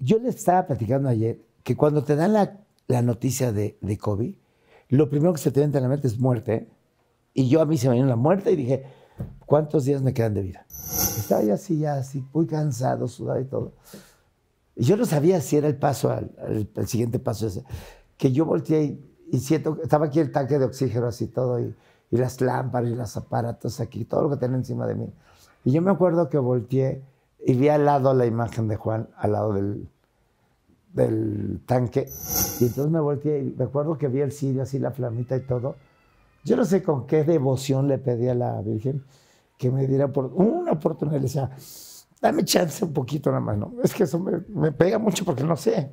Yo les estaba platicando ayer que cuando te dan la, noticia de, de, Kobe, lo primero que se te viene a la mente es muerte. Y yo a mí se me vino la muerte y dije, ¿cuántos días me quedan de vida? Estaba ya así, ya así, muy cansado, sudado y todo. Y yo no sabía si era el paso, al, el siguiente paso ese. Que yo volteé y, y, siento, estaba aquí el tanque de oxígeno así todo, y, y las lámparas y los aparatos aquí, todo lo que tenía encima de mí. Y yo me acuerdo que volteé y vi al lado la imagen de Juan, al lado del, del tanque. Y entonces me volteé y me acuerdo que vi el cirio, así la flamita y todo. Yo no sé con qué devoción le pedí a la Virgen que me diera por una oportunidad. Le decía, dame chance un poquito nada más. No, es que eso me, me pega mucho porque no sé.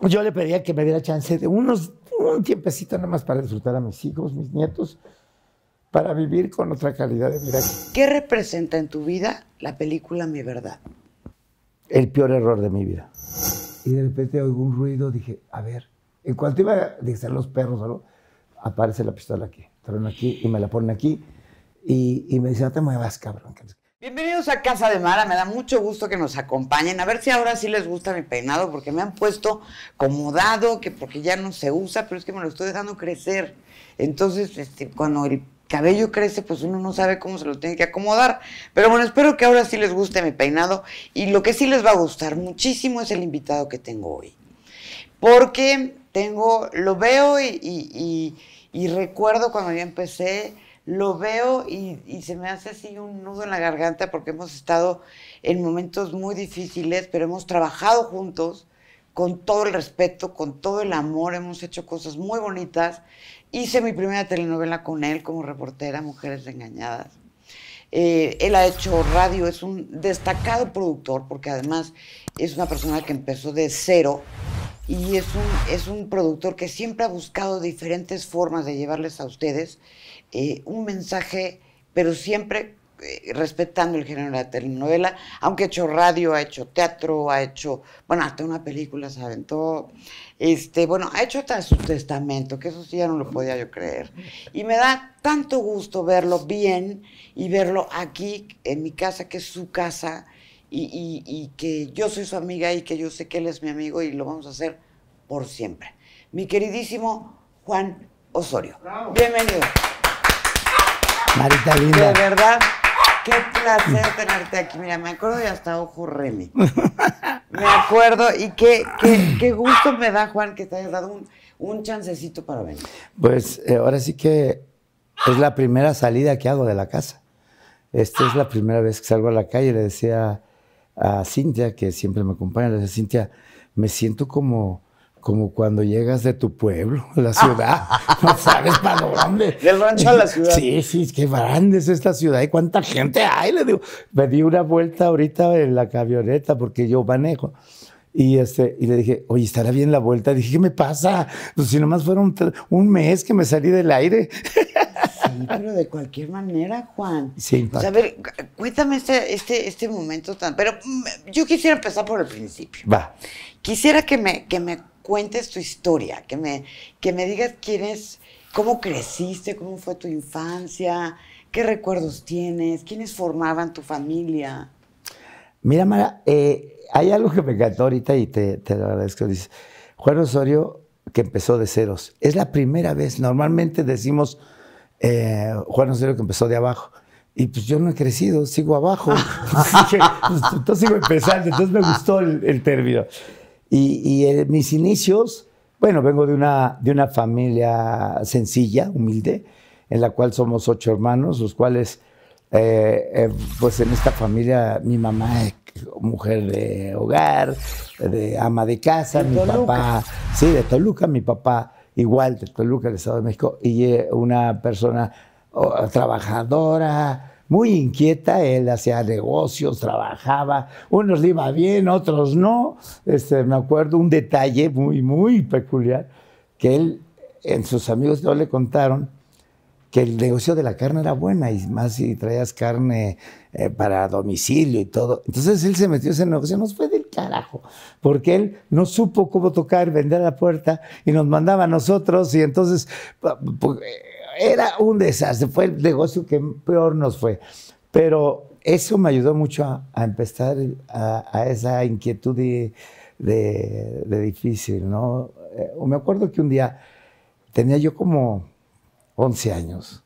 Yo le pedía que me diera chance de unos, un tiempecito nada más para disfrutar a mis hijos, mis nietos para vivir con otra calidad de vida. ¿Qué representa en tu vida la película Mi Verdad? El peor error de mi vida. Y de repente oigo un ruido, dije, a ver, en cuanto iba a decir los perros o algo, aparece la pistola aquí, traen aquí y me la ponen aquí y, me dicen, no te muevas, cabrón. Bienvenidos a Casa de Mara, me da mucho gusto que nos acompañen. A ver si ahora sí les gusta mi peinado, porque me han puesto acomodado, que porque ya no se usa, pero es que me lo estoy dejando crecer. Entonces, este, cuando el cabello crece, pues uno no sabe cómo se lo tiene que acomodar. Pero bueno, espero que ahora sí les guste mi peinado y lo que sí les va a gustar muchísimo es el invitado que tengo hoy. Porque tengo, lo veo y, recuerdo cuando ya empecé, lo veo y, y, se me hace así un nudo en la garganta porque hemos estado en momentos muy difíciles, pero hemos trabajado juntos con todo el respeto, con todo el amor, hemos hecho cosas muy bonitas Hice mi primera telenovela con él como reportera, Mujeres Engañadas. Eh, él ha hecho radio, es un destacado productor, porque además es una persona que empezó de cero y es un, es un productor que siempre ha buscado diferentes formas de llevarles a ustedes eh, un mensaje, pero siempre eh, respetando el género de la telenovela, aunque ha hecho radio, ha hecho teatro, ha hecho, bueno, hasta una película saben, todo este, bueno, ha hecho hasta su testamento, que eso sí ya no lo podía yo creer. Y me da tanto gusto verlo bien y verlo aquí en mi casa, que es su casa, y, que yo soy su amiga y que yo sé que él es mi amigo y lo vamos a hacer por siempre. Mi queridísimo Juan Osorio. Bienvenido. Marita linda. De verdad, Qué placer tenerte aquí. Mira, me acuerdo de hasta Ojo Remy. Me acuerdo y qué, qué, gusto me da, Juan, que te hayas dado un, chancecito para venir. Pues eh, ahora sí que es la primera salida que hago de la casa. Esta es la primera vez que salgo a la calle. Le decía a Cintia, que siempre me acompaña, le decía, Cintia, me siento como como cuando llegas de tu pueblo a la ciudad, no sabes para dónde. Del rancho a la ciudad. Sí, sí, qué grande es esta ciudad y cuánta gente hay. Le digo, me di una vuelta ahorita en la camioneta porque yo manejo. Y, este, y le dije, oye, ¿estará bien la vuelta? dije, ¿qué me pasa? Pues, si nomás fueron un mes que me salí del aire. Sí, pero de cualquier manera, Juan. Sí, a ver, cuéntame este, este, este momento tan... Pero mm, yo quisiera empezar por el principio. Va. Quisiera que me, que me cuentes tu historia, que me, que me digas quién es, cómo creciste, cómo fue tu infancia, qué recuerdos tienes, quiénes formaban tu familia. Mira, Mara, eh, hay algo que me encantó ahorita y te, lo agradezco. Dice, Juan Osorio, que empezó de ceros, es la primera vez. Normalmente decimos eh, Juan Osorio que empezó de abajo. Y pues yo no he crecido, sigo abajo. entonces pues, sigo empezando, entonces me gustó el, el término. Y, mis inicios, bueno, vengo de una, de una familia sencilla, humilde, en la cual somos ocho hermanos, los cuales, eh, eh, pues en esta familia, mi mamá es mujer de hogar, de ama de casa, mi papá, sí, de Toluca, mi papá igual de Toluca, del Estado de México, y eh, una persona oh, trabajadora, muy inquieta, él hacía negocios, trabajaba, unos le iba bien, otros no. Este, me acuerdo un detalle muy, muy peculiar, que él, en sus amigos no le contaron que el negocio de la carne era buena, y más si traías carne eh, para domicilio y todo. Entonces él se metió en ese negocio, nos fue del carajo, porque él no supo cómo tocar, vender a la puerta, y nos mandaba a nosotros, y entonces... Eh, era un desastre, fue el negocio que peor nos fue. Pero eso me ayudó mucho a, empezar a, esa inquietud de, de, difícil, ¿no? Eh, me acuerdo que un día tenía yo como 11 años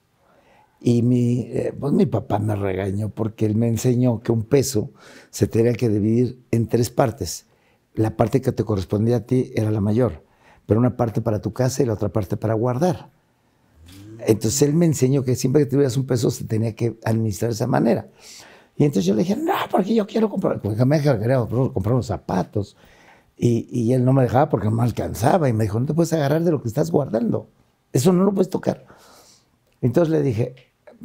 y mi, eh, pues mi papá me regañó porque él me enseñó que un peso se tenía que dividir en tres partes. La parte que te correspondía a ti era la mayor, pero una parte para tu casa y la otra parte para guardar. Entonces él me enseñó que siempre que tuvieras un peso se tenía que administrar de esa manera. Y entonces yo le dije, no, porque yo quiero comprar, porque me comprar unos zapatos. Y, y, él no me dejaba porque no me alcanzaba. Y me dijo, no te puedes agarrar de lo que estás guardando. Eso no lo puedes tocar. Entonces le dije,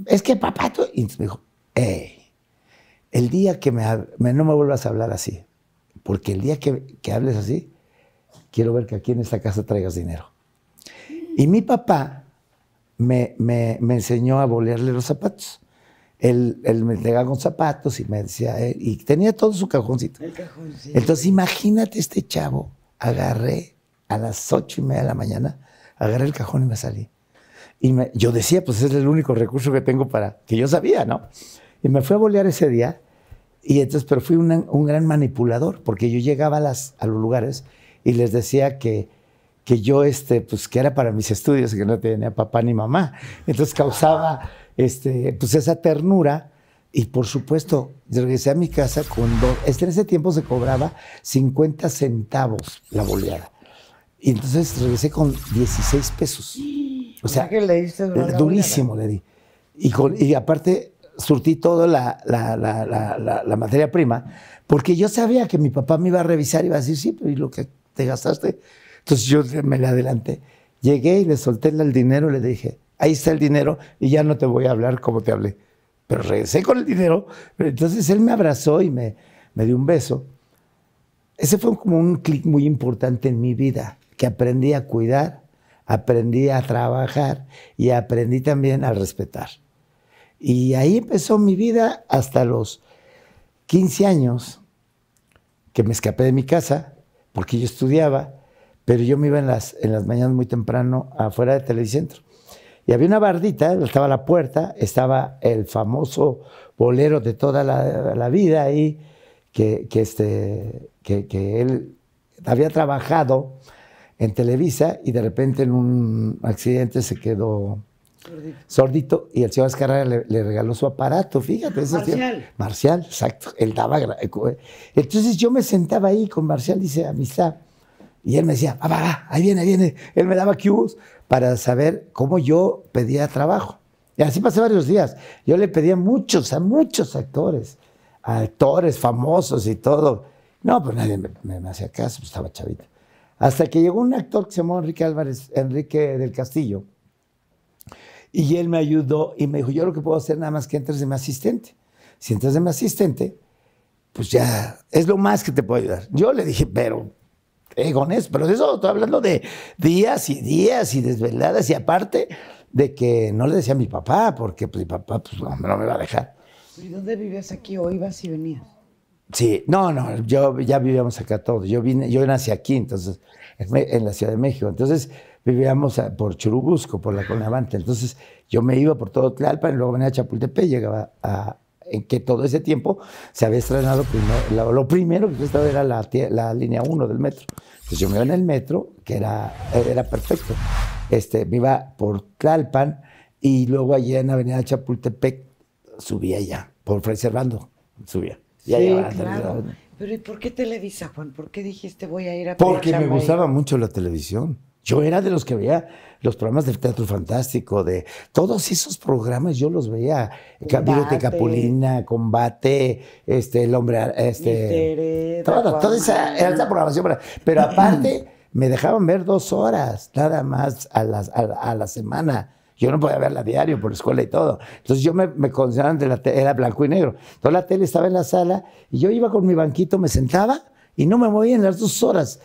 es que papá, tú... Y me dijo, hey, el día que me, me, no me vuelvas a hablar así, porque el día que, que hables así, quiero ver que aquí en esta casa traigas dinero. Y mi papá me, enseñó a bolearle los zapatos. Él, él, me entregaba con zapatos y me decía, eh, y tenía todo su cajoncito. El cajoncito. Entonces imagínate este chavo, agarré a las ocho y media de la mañana, agarré el cajón y me salí. Y yo decía, pues es el único recurso que tengo para, que yo sabía, ¿no? Y me fue a bolear ese día, y entonces, pero fui un gran manipulador, porque yo llegaba las, a los lugares y les decía que que yo, este, pues que era para mis estudios, que no tenía papá ni mamá. Entonces causaba este, pues esa ternura. Y por supuesto, regresé a mi casa con dos. En ese tiempo se cobraba 50 centavos la boleada. Y entonces regresé con 16 pesos. O sea, le eh, durísimo le di. Y, con, y aparte, surtí toda la, la, la, materia prima, porque yo sabía que mi papá me iba a revisar y iba a decir, sí, pero ¿y lo que te gastaste? Entonces yo me le adelanté. Llegué y le solté el dinero, le dije, ahí está el dinero y ya no te voy a hablar como te hablé. Pero regresé con el dinero. Entonces él me abrazó y me, me dio un beso. Ese fue como un clic muy importante en mi vida, que aprendí a cuidar, aprendí a trabajar y aprendí también a respetar. Y ahí empezó mi vida hasta los 15 años, que me escapé de mi casa porque yo estudiaba pero yo me iba en las, en las mañanas muy temprano afuera de telecentro. Y había una bardita, estaba la puerta, estaba el famoso bolero de toda la, la vida ahí, que, que este, que, que, él había trabajado en Televisa y de repente en un accidente se quedó sordito, y el señor Azcarra le, regaló su aparato, fíjate. Eso Marcial. Marcial, exacto, él daba... Eh, eh. Entonces yo me sentaba ahí con Marcial, dice, amistad y él me decía, va, va, va, ahí viene, ahí viene. Él me daba cues para saber cómo yo pedía trabajo. Y así pasé varios días. Yo le pedía muchos, a muchos actores, actores famosos y todo. No, pues nadie me, hacía caso, pues estaba chavito. Hasta que llegó un actor que se llamó Enrique Álvarez, Enrique del Castillo. Y él me ayudó y me dijo, yo lo que puedo hacer nada más que entres de mi asistente. Si entras de mi asistente, pues ya es lo más que te puedo ayudar. Yo le dije, pero egones, pero de eso estoy hablando de días y días y desveladas y aparte de que no le decía a mi papá, porque pues, mi papá pues, no, me va a dejar. ¿Y dónde vivías aquí o ibas y venías? Sí, no, no, yo ya vivíamos acá todos. Yo vine, yo nací aquí, entonces, en, la Ciudad de México. Entonces vivíamos eh, por Churubusco, por la Conavante. Entonces yo me iba por todo Tlalpan y luego venía a Chapultepec, llegaba a, en que todo ese tiempo se había estrenado primero, lo, lo primero que estaba era la, la línea 1 del metro. Entonces yo me iba en el metro, que era, era perfecto. Este, me iba por Tlalpan y luego allá en Avenida Chapultepec subía ya, por Fray Servando subía. Ya sí, claro. Pero ¿y por qué Televisa, Juan? ¿Por qué dijiste voy a ir a Porque me gustaba mucho la televisión. Yo era de los que veía los programas de Teatro Fantástico, de todos esos programas yo los veía. Camilo de Capulina, Combate, este, El Hombre, este, toda esa, programación. Pero aparte, me dejaban ver dos horas nada más a, las, a, la semana. Yo no podía verla a diario por escuela y todo. Entonces yo me, me de la era blanco y negro. Toda la tele estaba en la sala y yo iba con mi banquito, me sentaba y no me movía en las dos horas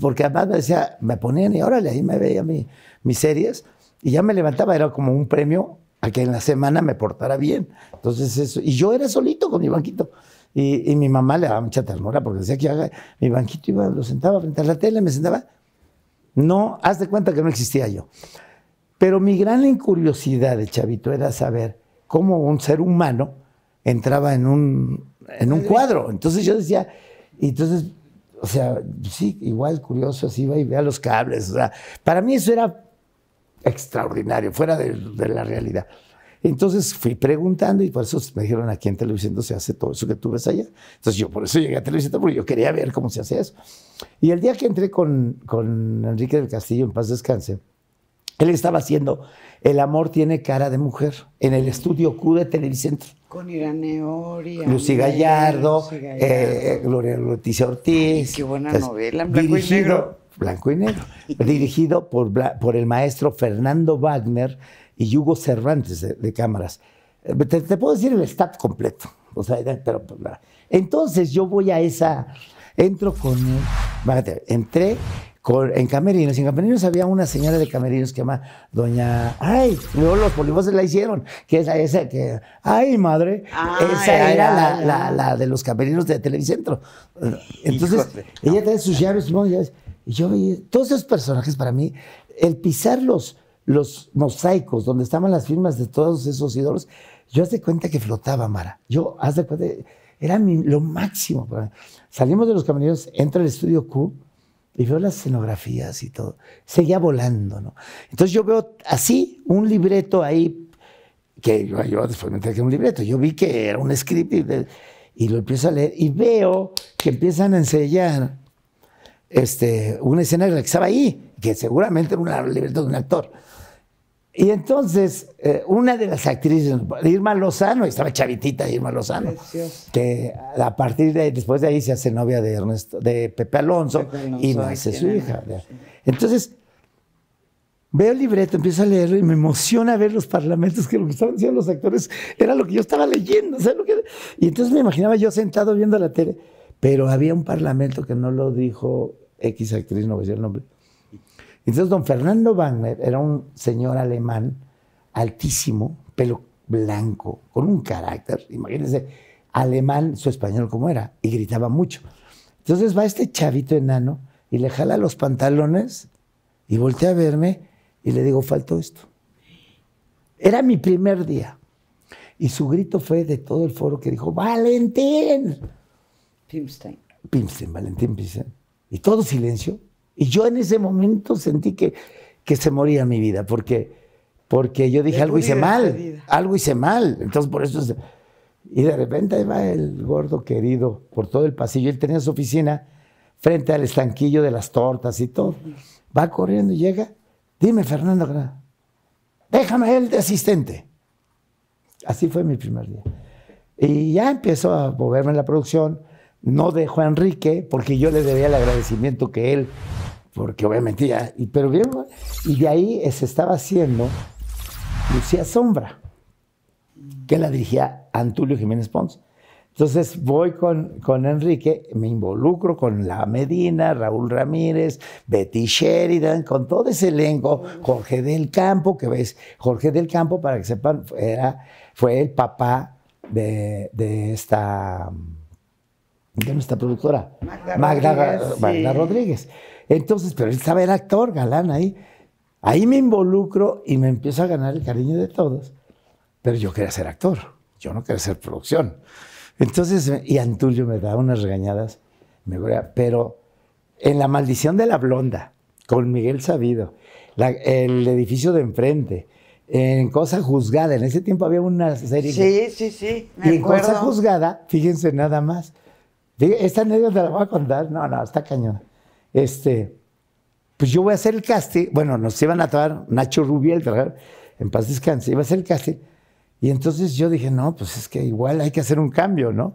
porque además me decía, me ponían y órale, ahí me veía mi, mis series y ya me levantaba, era como un premio a que en la semana me portara bien. Entonces eso, y yo era solito con mi banquito. Y, y mi mamá le daba mucha ternura porque decía que haga mi banquito iba, lo sentaba frente a la tele, me sentaba. No, haz de cuenta que no existía yo. Pero mi gran curiosidad de chavito era saber cómo un ser humano entraba en un, en un cuadro. Entonces yo decía, y entonces o sea, sí, igual curioso, así va y vea los cables. O sea, para mí eso era extraordinario, fuera de, la realidad. Entonces fui preguntando y por eso me dijeron aquí en Televisión se hace todo eso que tú ves allá. Entonces yo por eso llegué a Televisión porque yo quería ver cómo se hace eso. Y el día que entré con, con Enrique del Castillo, en paz descanse, él estaba haciendo El amor tiene cara de mujer en el estudio Q de Televicentro. Con Irane Ori, Lucy Gallardo, eh, eh, Gloria Leticia Ortiz. qué buena novela, blanco y negro. Blanco y negro. dirigido por, el maestro Fernando Wagner y Hugo Cervantes de, cámaras. Eh, te, puedo decir el stat completo. O sea, pero, pues, entonces yo voy a esa, entro con él, entré en camerinos. y En camerinos había una señora de camerinos que llama Doña. Ay, luego los polivoces la hicieron, que es esa que. Ay, madre. Ah, esa era, la, de los camerinos de Televicentro. Entonces, ella trae sus llaves, Y yo veía todos esos personajes para mí, el pisar los, los mosaicos donde estaban las firmas de todos esos ídolos, yo haz de cuenta que flotaba, Mara. Yo haz de cuenta, era lo máximo. Salimos de los camerinos, entra el estudio Q y veo las escenografías y todo. Seguía volando, ¿no? Entonces yo veo así un libreto ahí, que yo, después me traje un libreto, yo vi que era un script y, lo empiezo a leer y veo que empiezan a enseñar este, una escena que estaba ahí, que seguramente era un libreto de un actor. Y entonces, eh, una de las actrices, Irma Lozano, estaba chavitita Irma Lozano, que a partir de ahí, después de ahí se hace novia de Ernesto, de Pepe Alonso, y nace su hija. Entonces, veo el libreto, empiezo a leerlo y me emociona ver los parlamentos, que lo que estaban diciendo los actores era lo que yo estaba leyendo. Y entonces me imaginaba yo sentado viendo la tele, pero había un parlamento que no lo dijo X actriz, no voy a decir el nombre, entonces, don Fernando Wagner era un señor alemán altísimo, pelo blanco, con un carácter, imagínense, alemán, su español como era, y gritaba mucho. Entonces va este chavito enano y le jala los pantalones y voltea a verme y le digo, faltó esto. Era mi primer día. Y su grito fue de todo el foro que dijo, Valentín. Pimstein. Pimstein, Valentín Pimstein. Y todo silencio. Y yo en ese momento sentí que, que se moría mi vida, porque, porque yo dije, algo hice mal, algo hice mal. Entonces por eso... Y de repente ahí va el gordo querido por todo el pasillo. Él tenía su oficina frente al estanquillo de las tortas y todo. Va corriendo y llega. Dime, Fernando, déjame él de asistente. Así fue mi primer día. Y ya empezó a moverme en la producción. No dejo a Enrique porque yo le debía el agradecimiento que él porque obviamente ya, y, pero bien, y de ahí se estaba haciendo Lucía Sombra, que la dirigía Antulio Jiménez Pons. Entonces voy con, Enrique, me involucro con La Medina, Raúl Ramírez, Betty Sheridan, con todo ese elenco, Jorge del Campo, que ves, Jorge del Campo, para que sepan, era, fue el papá de, de esta, de nuestra productora, Magda, Magda Rodríguez. Entonces, pero él estaba, el actor, galán ahí. Ahí me involucro y me empiezo a ganar el cariño de todos. Pero yo quería ser actor, yo no quería ser producción. Entonces, eh, y Antulio me da unas regañadas, pero en La Maldición de la Blonda, con Miguel Sabido, el edificio de enfrente, en Cosa Juzgada, en ese tiempo había una serie. Sí, sí, sí. Me y en Cosa Juzgada, fíjense nada más. Esta anécdota la voy a contar, no, no, está cañona este, pues yo voy a hacer el casting. Bueno, nos iban a traer Nacho Rubiel, en paz descanse, iba a hacer el casting. Y entonces yo dije, no, pues es que igual hay que hacer un cambio, ¿no?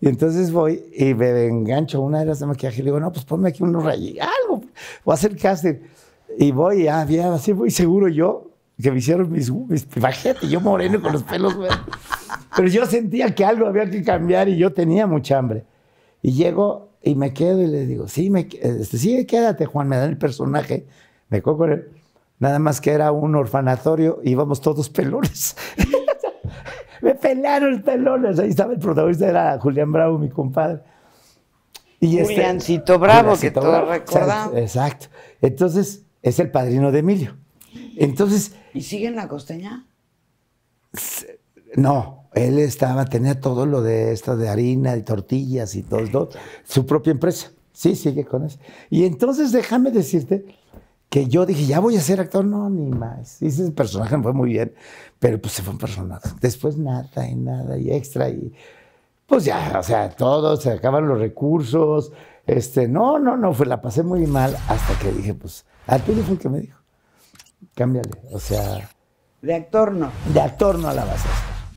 Y entonces voy y me engancho a una de las de maquillaje y le digo, no, pues ponme aquí unos rayos, algo, voy a hacer el casting. Y voy, ah, ya, así muy seguro yo, que me hicieron mis, mis yo moreno con los pelos, Pero yo sentía que algo había que cambiar y yo tenía mucha hambre. Y llego y me quedo y le digo, sí, me, este, sí, quédate, Juan, me dan el personaje. Me quedo con él. Nada más que era un orfanatorio, íbamos todos pelones. me pelaron pelones. Ahí estaba el protagonista, era Julián Bravo, mi compadre. Y este, Bravo, que todos recordamos. Exacto. Entonces, es el padrino de Emilio. Entonces. ¿Y siguen la costeña? No, él estaba, tenía todo lo de esto de harina y tortillas y todo su propia empresa. Sí, sigue con eso. Y entonces déjame decirte que yo dije, ya voy a ser actor, no, ni más. ese personaje, me fue muy bien, pero pues se fue un personaje. Después nada y nada y extra y pues ya, o sea, todo, se acaban los recursos. Este, no, no, no, fue, la pasé muy mal hasta que dije, pues, Arturo fue el que me dijo, cámbiale, o sea... De actor no. De actor no a la base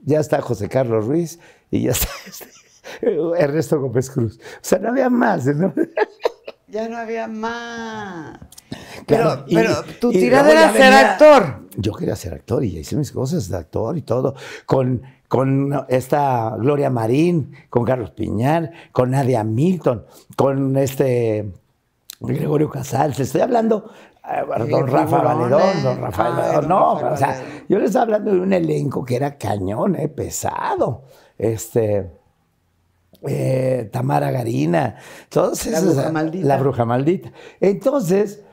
ya está José Carlos Ruiz y ya está este, Ernesto Gómez Cruz. O sea, no había más. ¿no? Ya no había más. pero, pero tu tirada era ser actor. Yo quería ser actor y hice mis cosas de actor y todo. Con, con esta Gloria Marín, con Carlos Piñar, con Nadia Milton, con este Gregorio Casals. Estoy hablando eh, don Rafa Valedón, don eh. Rafael Valedón, no, o sea, yo les estaba hablando de un elenco que era cañón, eh, pesado, este, eh, Tamara Garina, entonces, la bruja, maldita. Entonces,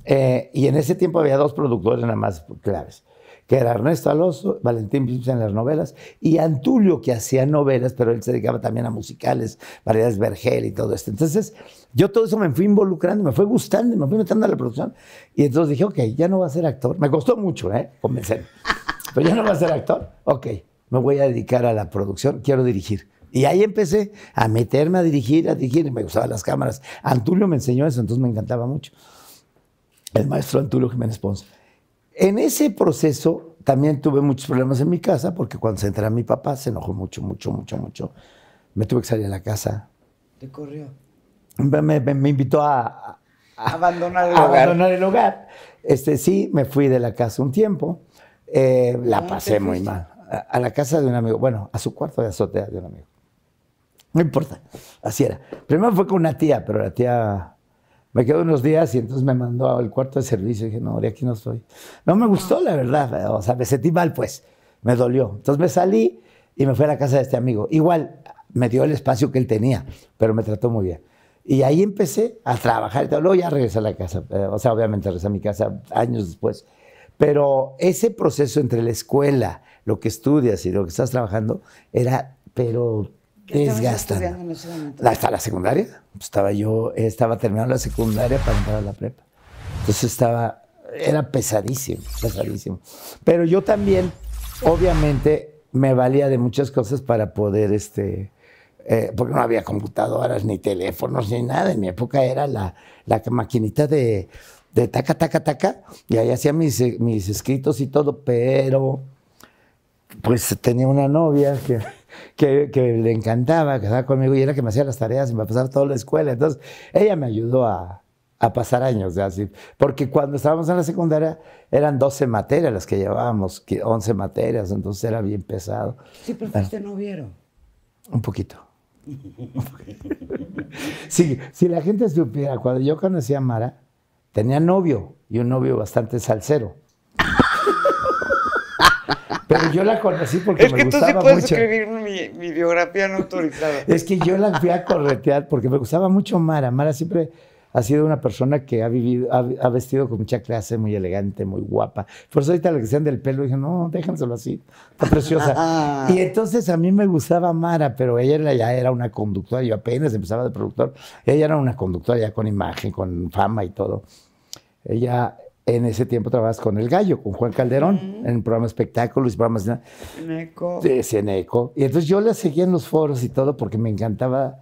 y en ese tiempo había dos productores nada más claves, que era Ernesto Alonso, Valentín Pizzi en las novelas, y Antulio, que hacía novelas, pero él se dedicaba también a musicales, variedades Vergel y todo esto. Entonces, yo todo eso me fui involucrando, me fue gustando, me fui metiendo a la producción. Y entonces dije, ok, ya no va a ser actor. Me costó mucho, ¿eh? Convencerme. Pero ya no va a ser actor. Ok, me voy a dedicar a la producción, quiero dirigir. Y ahí empecé a meterme a dirigir, a dirigir, y me gustaban las cámaras. Antulio me enseñó eso, entonces me encantaba mucho. El maestro Antulio Jiménez Ponce. En ese proceso también tuve muchos problemas en mi casa porque cuando se enteró mi papá se enojó mucho, mucho, mucho, mucho. Me tuve que salir de la casa. ¿Te corrió? Me, invitó a, abandonar, el hogar. Este, sí, me fui de la casa un tiempo. Eh, la pasé muy mal. a, la casa de un amigo, bueno, a su cuarto de azotea de un amigo. No importa, así era. Primero fue con una tía, pero la tía me quedé unos días y entonces me mandó al cuarto de servicio. Y dije, no, de aquí no estoy. No me gustó, la verdad. Eh, o sea, me sentí mal, pues. Me dolió. Entonces me salí y me fui a la casa de este amigo. Igual me dio el espacio que él tenía, pero me trató muy bien. Y ahí empecé a trabajar. Luego ya regresé a la casa. Eh, o sea, obviamente regresé a mi casa años después. Pero ese proceso entre la escuela, lo que estudias y lo que estás trabajando, era, pero desgastan. Hasta la secundaria. Pues, estaba yo, estaba terminando la secundaria para entrar a la prepa. Entonces estaba, era pesadísimo, pesadísimo. Pero yo también, obviamente, me valía de muchas cosas para poder, este, eh, porque no había computadoras, ni teléfonos, ni nada. En mi época era la, la maquinita de, de taca, taca, taca, y ahí hacía mis, mis escritos y todo, pero pues tenía una novia que que, le encantaba, que estaba conmigo y era que me hacía las tareas y me pasaba toda la escuela. Entonces, ella me ayudó a, a pasar años, así. Porque cuando estábamos en la secundaria eran 12 materias las que llevábamos, 11 materias, entonces era bien pesado. Sí, pero usted no vieron. Un poquito. sí, si la gente supiera, cuando yo conocí a Mara, tenía novio y un novio bastante salsero. Pero yo la conocí porque me gustaba mucho. Es que puedes escribir mi, biografía no autorizada. es que yo la fui a corretear porque me gustaba mucho Mara. Mara siempre ha sido una persona que ha vivido, ha, vestido con mucha clase, muy elegante, muy guapa. Por eso ahorita le que sean del pelo dije, no, déjenselo así, está preciosa. Ah. y entonces a mí me gustaba Mara, pero ella ya era una conductora, yo apenas empezaba de productor. Ella era una conductora ya con imagen, con fama y todo. Ella en ese tiempo trabajas con El Gallo, con Juan Calderón, en en programas espectáculos y programas... En ECO. Sí, en ECO. Y entonces yo la seguía en los foros y todo porque me encantaba,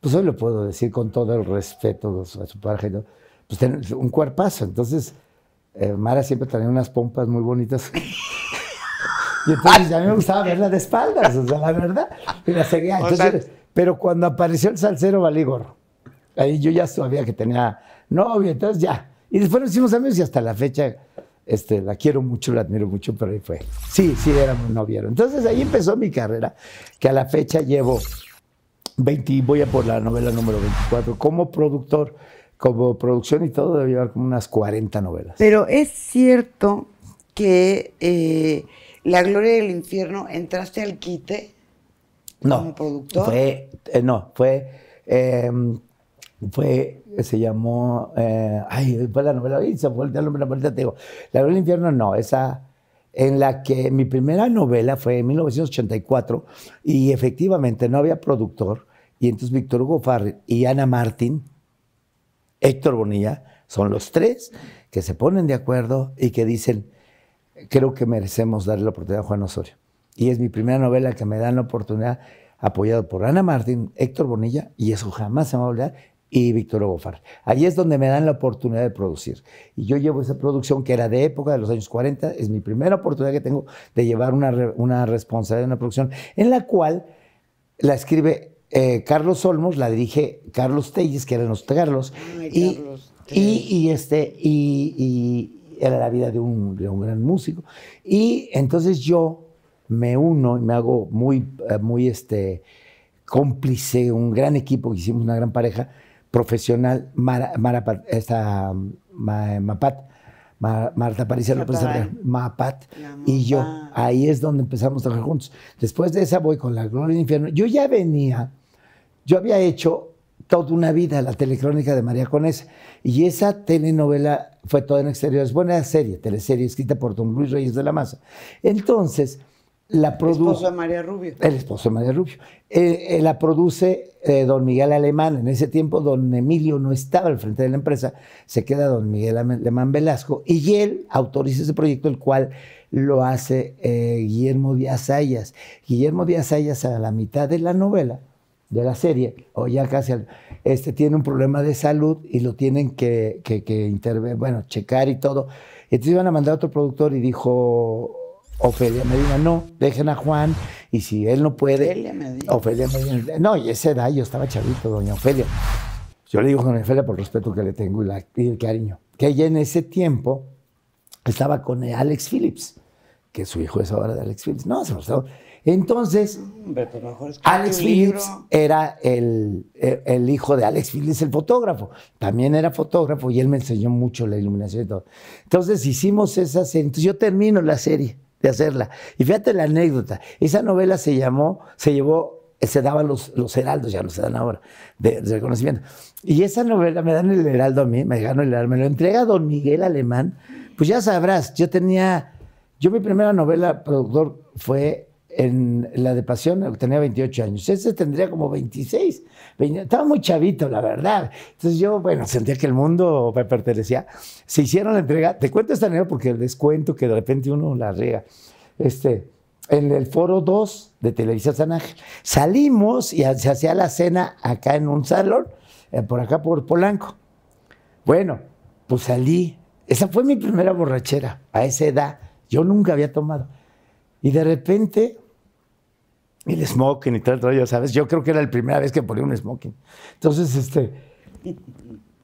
pues hoy lo puedo decir con todo el respeto a su pareja, pues tener un cuerpazo. Entonces, eh, Mara siempre tenía unas pompas muy bonitas. y entonces a mí me gustaba verla de espaldas, o sea, la verdad. Y la seguía. pero cuando apareció el salsero Valigor, ahí yo ya sabía que tenía novia, entonces ya y después nos hicimos amigos y hasta la fecha este, la quiero mucho, la admiro mucho, pero ahí fue. Sí, sí, era muy Entonces ahí empezó mi carrera, que a la fecha llevo 20, voy a por la novela número 24, como productor, como producción y todo, debo llevar como unas 40 novelas. Pero es cierto que eh, La Gloria del Infierno, ¿entraste al quite como productor? Fue, eh, no, fue em, fue, se llamó, eh, ay, fue la novela, ay, se fue el nombre, la te digo, La novela del infierno no, esa en la que mi primera novela fue en 1984 y efectivamente no había productor y entonces Víctor Hugo y Ana Martín, Héctor Bonilla, son los tres que se ponen de acuerdo y que dicen, creo que merecemos darle la oportunidad a Juan Osorio. Y es mi primera novela que me dan la oportunidad, apoyado por Ana Martín, Héctor Bonilla, y eso jamás se me va a olvidar, y Víctor Bofar. Ahí es donde me dan la oportunidad de producir. Y yo llevo esa producción que era de época, de los años 40, es mi primera oportunidad que tengo de llevar una, responsabilidad de una producción, en la cual la escribe eh, Carlos Olmos, la dirige Carlos Telles, que era los Carlos, y, y, este, y, era la vida de un, gran músico. Y entonces yo me uno y me hago muy, eh, muy este, cómplice, un gran equipo, que hicimos una gran pareja, profesional Mara, Mara esta, mm, Mapat, Marta Paricia y yo. Ahí es donde empezamos a trabajar juntos. Después de esa voy con La Gloria del Infierno. Yo ya venía, yo había hecho toda una vida la telecrónica de María Conés y esa telenovela fue toda en exteriores. Buena serie, teleserie escrita por Don Luis Reyes de la Maza. Entonces, la esposo de María Rubio. El esposo de María Rubio. Eh, eh, la produce eh, don Miguel Alemán. En ese tiempo, don Emilio no estaba al frente de la empresa. Se queda don Miguel Alemán Velasco. Y él autoriza ese proyecto, el cual lo hace Guillermo Díaz Ayas. Guillermo Díaz Ayas, a la mitad de la novela, de la serie, o ya casi, este, tiene un problema de salud y lo tienen que, que, bueno, checar y todo. Entonces iban a mandar a otro productor y dijo Ofelia diga, no, dejen a Juan y si él no puede. Ofelia me Ofelia No, y esa edad yo estaba chavito, doña Ofelia. Yo le digo doña Ofelia por el respeto que le tengo y, el cariño. Que ella en ese tiempo estaba con Alex Phillips, que su hijo es ahora de Alex Phillips. No, se Entonces, pues, Alex Phillips era e, el, hijo de Alex Phillips, el fotógrafo. También era fotógrafo y él me enseñó mucho la iluminación y todo. Entonces hicimos esa serie. Entonces yo termino la serie de hacerla. Y fíjate la anécdota. Esa novela se llamó, se llevó, se daban los, los heraldos, ya no se dan ahora, de, reconocimiento. Y esa novela me dan el heraldo a mí, me gano el heraldo, me lo entrega don Miguel Alemán. Pues ya sabrás, yo tenía, yo mi primera novela productor fue en la de Pasión tenía 28 años. Ese tendría como 26. estaba muy chavito, la verdad. Entonces yo, bueno, sentía que el mundo me pertenecía. Se hicieron la entrega. Te cuento esta anécdota porque les cuento que de repente uno la riega. Este, en el foro 2 de Televisa San Ángel. Salimos y se hacía la cena acá en un salón, eh, por acá por Polanco. Bueno, pues salí. Esa fue mi primera borrachera a esa edad. Yo nunca había tomado. Y de repente el smoking y tal, ya ¿sabes? Yo creo que era la primera vez que ponía un smoking. Entonces, este,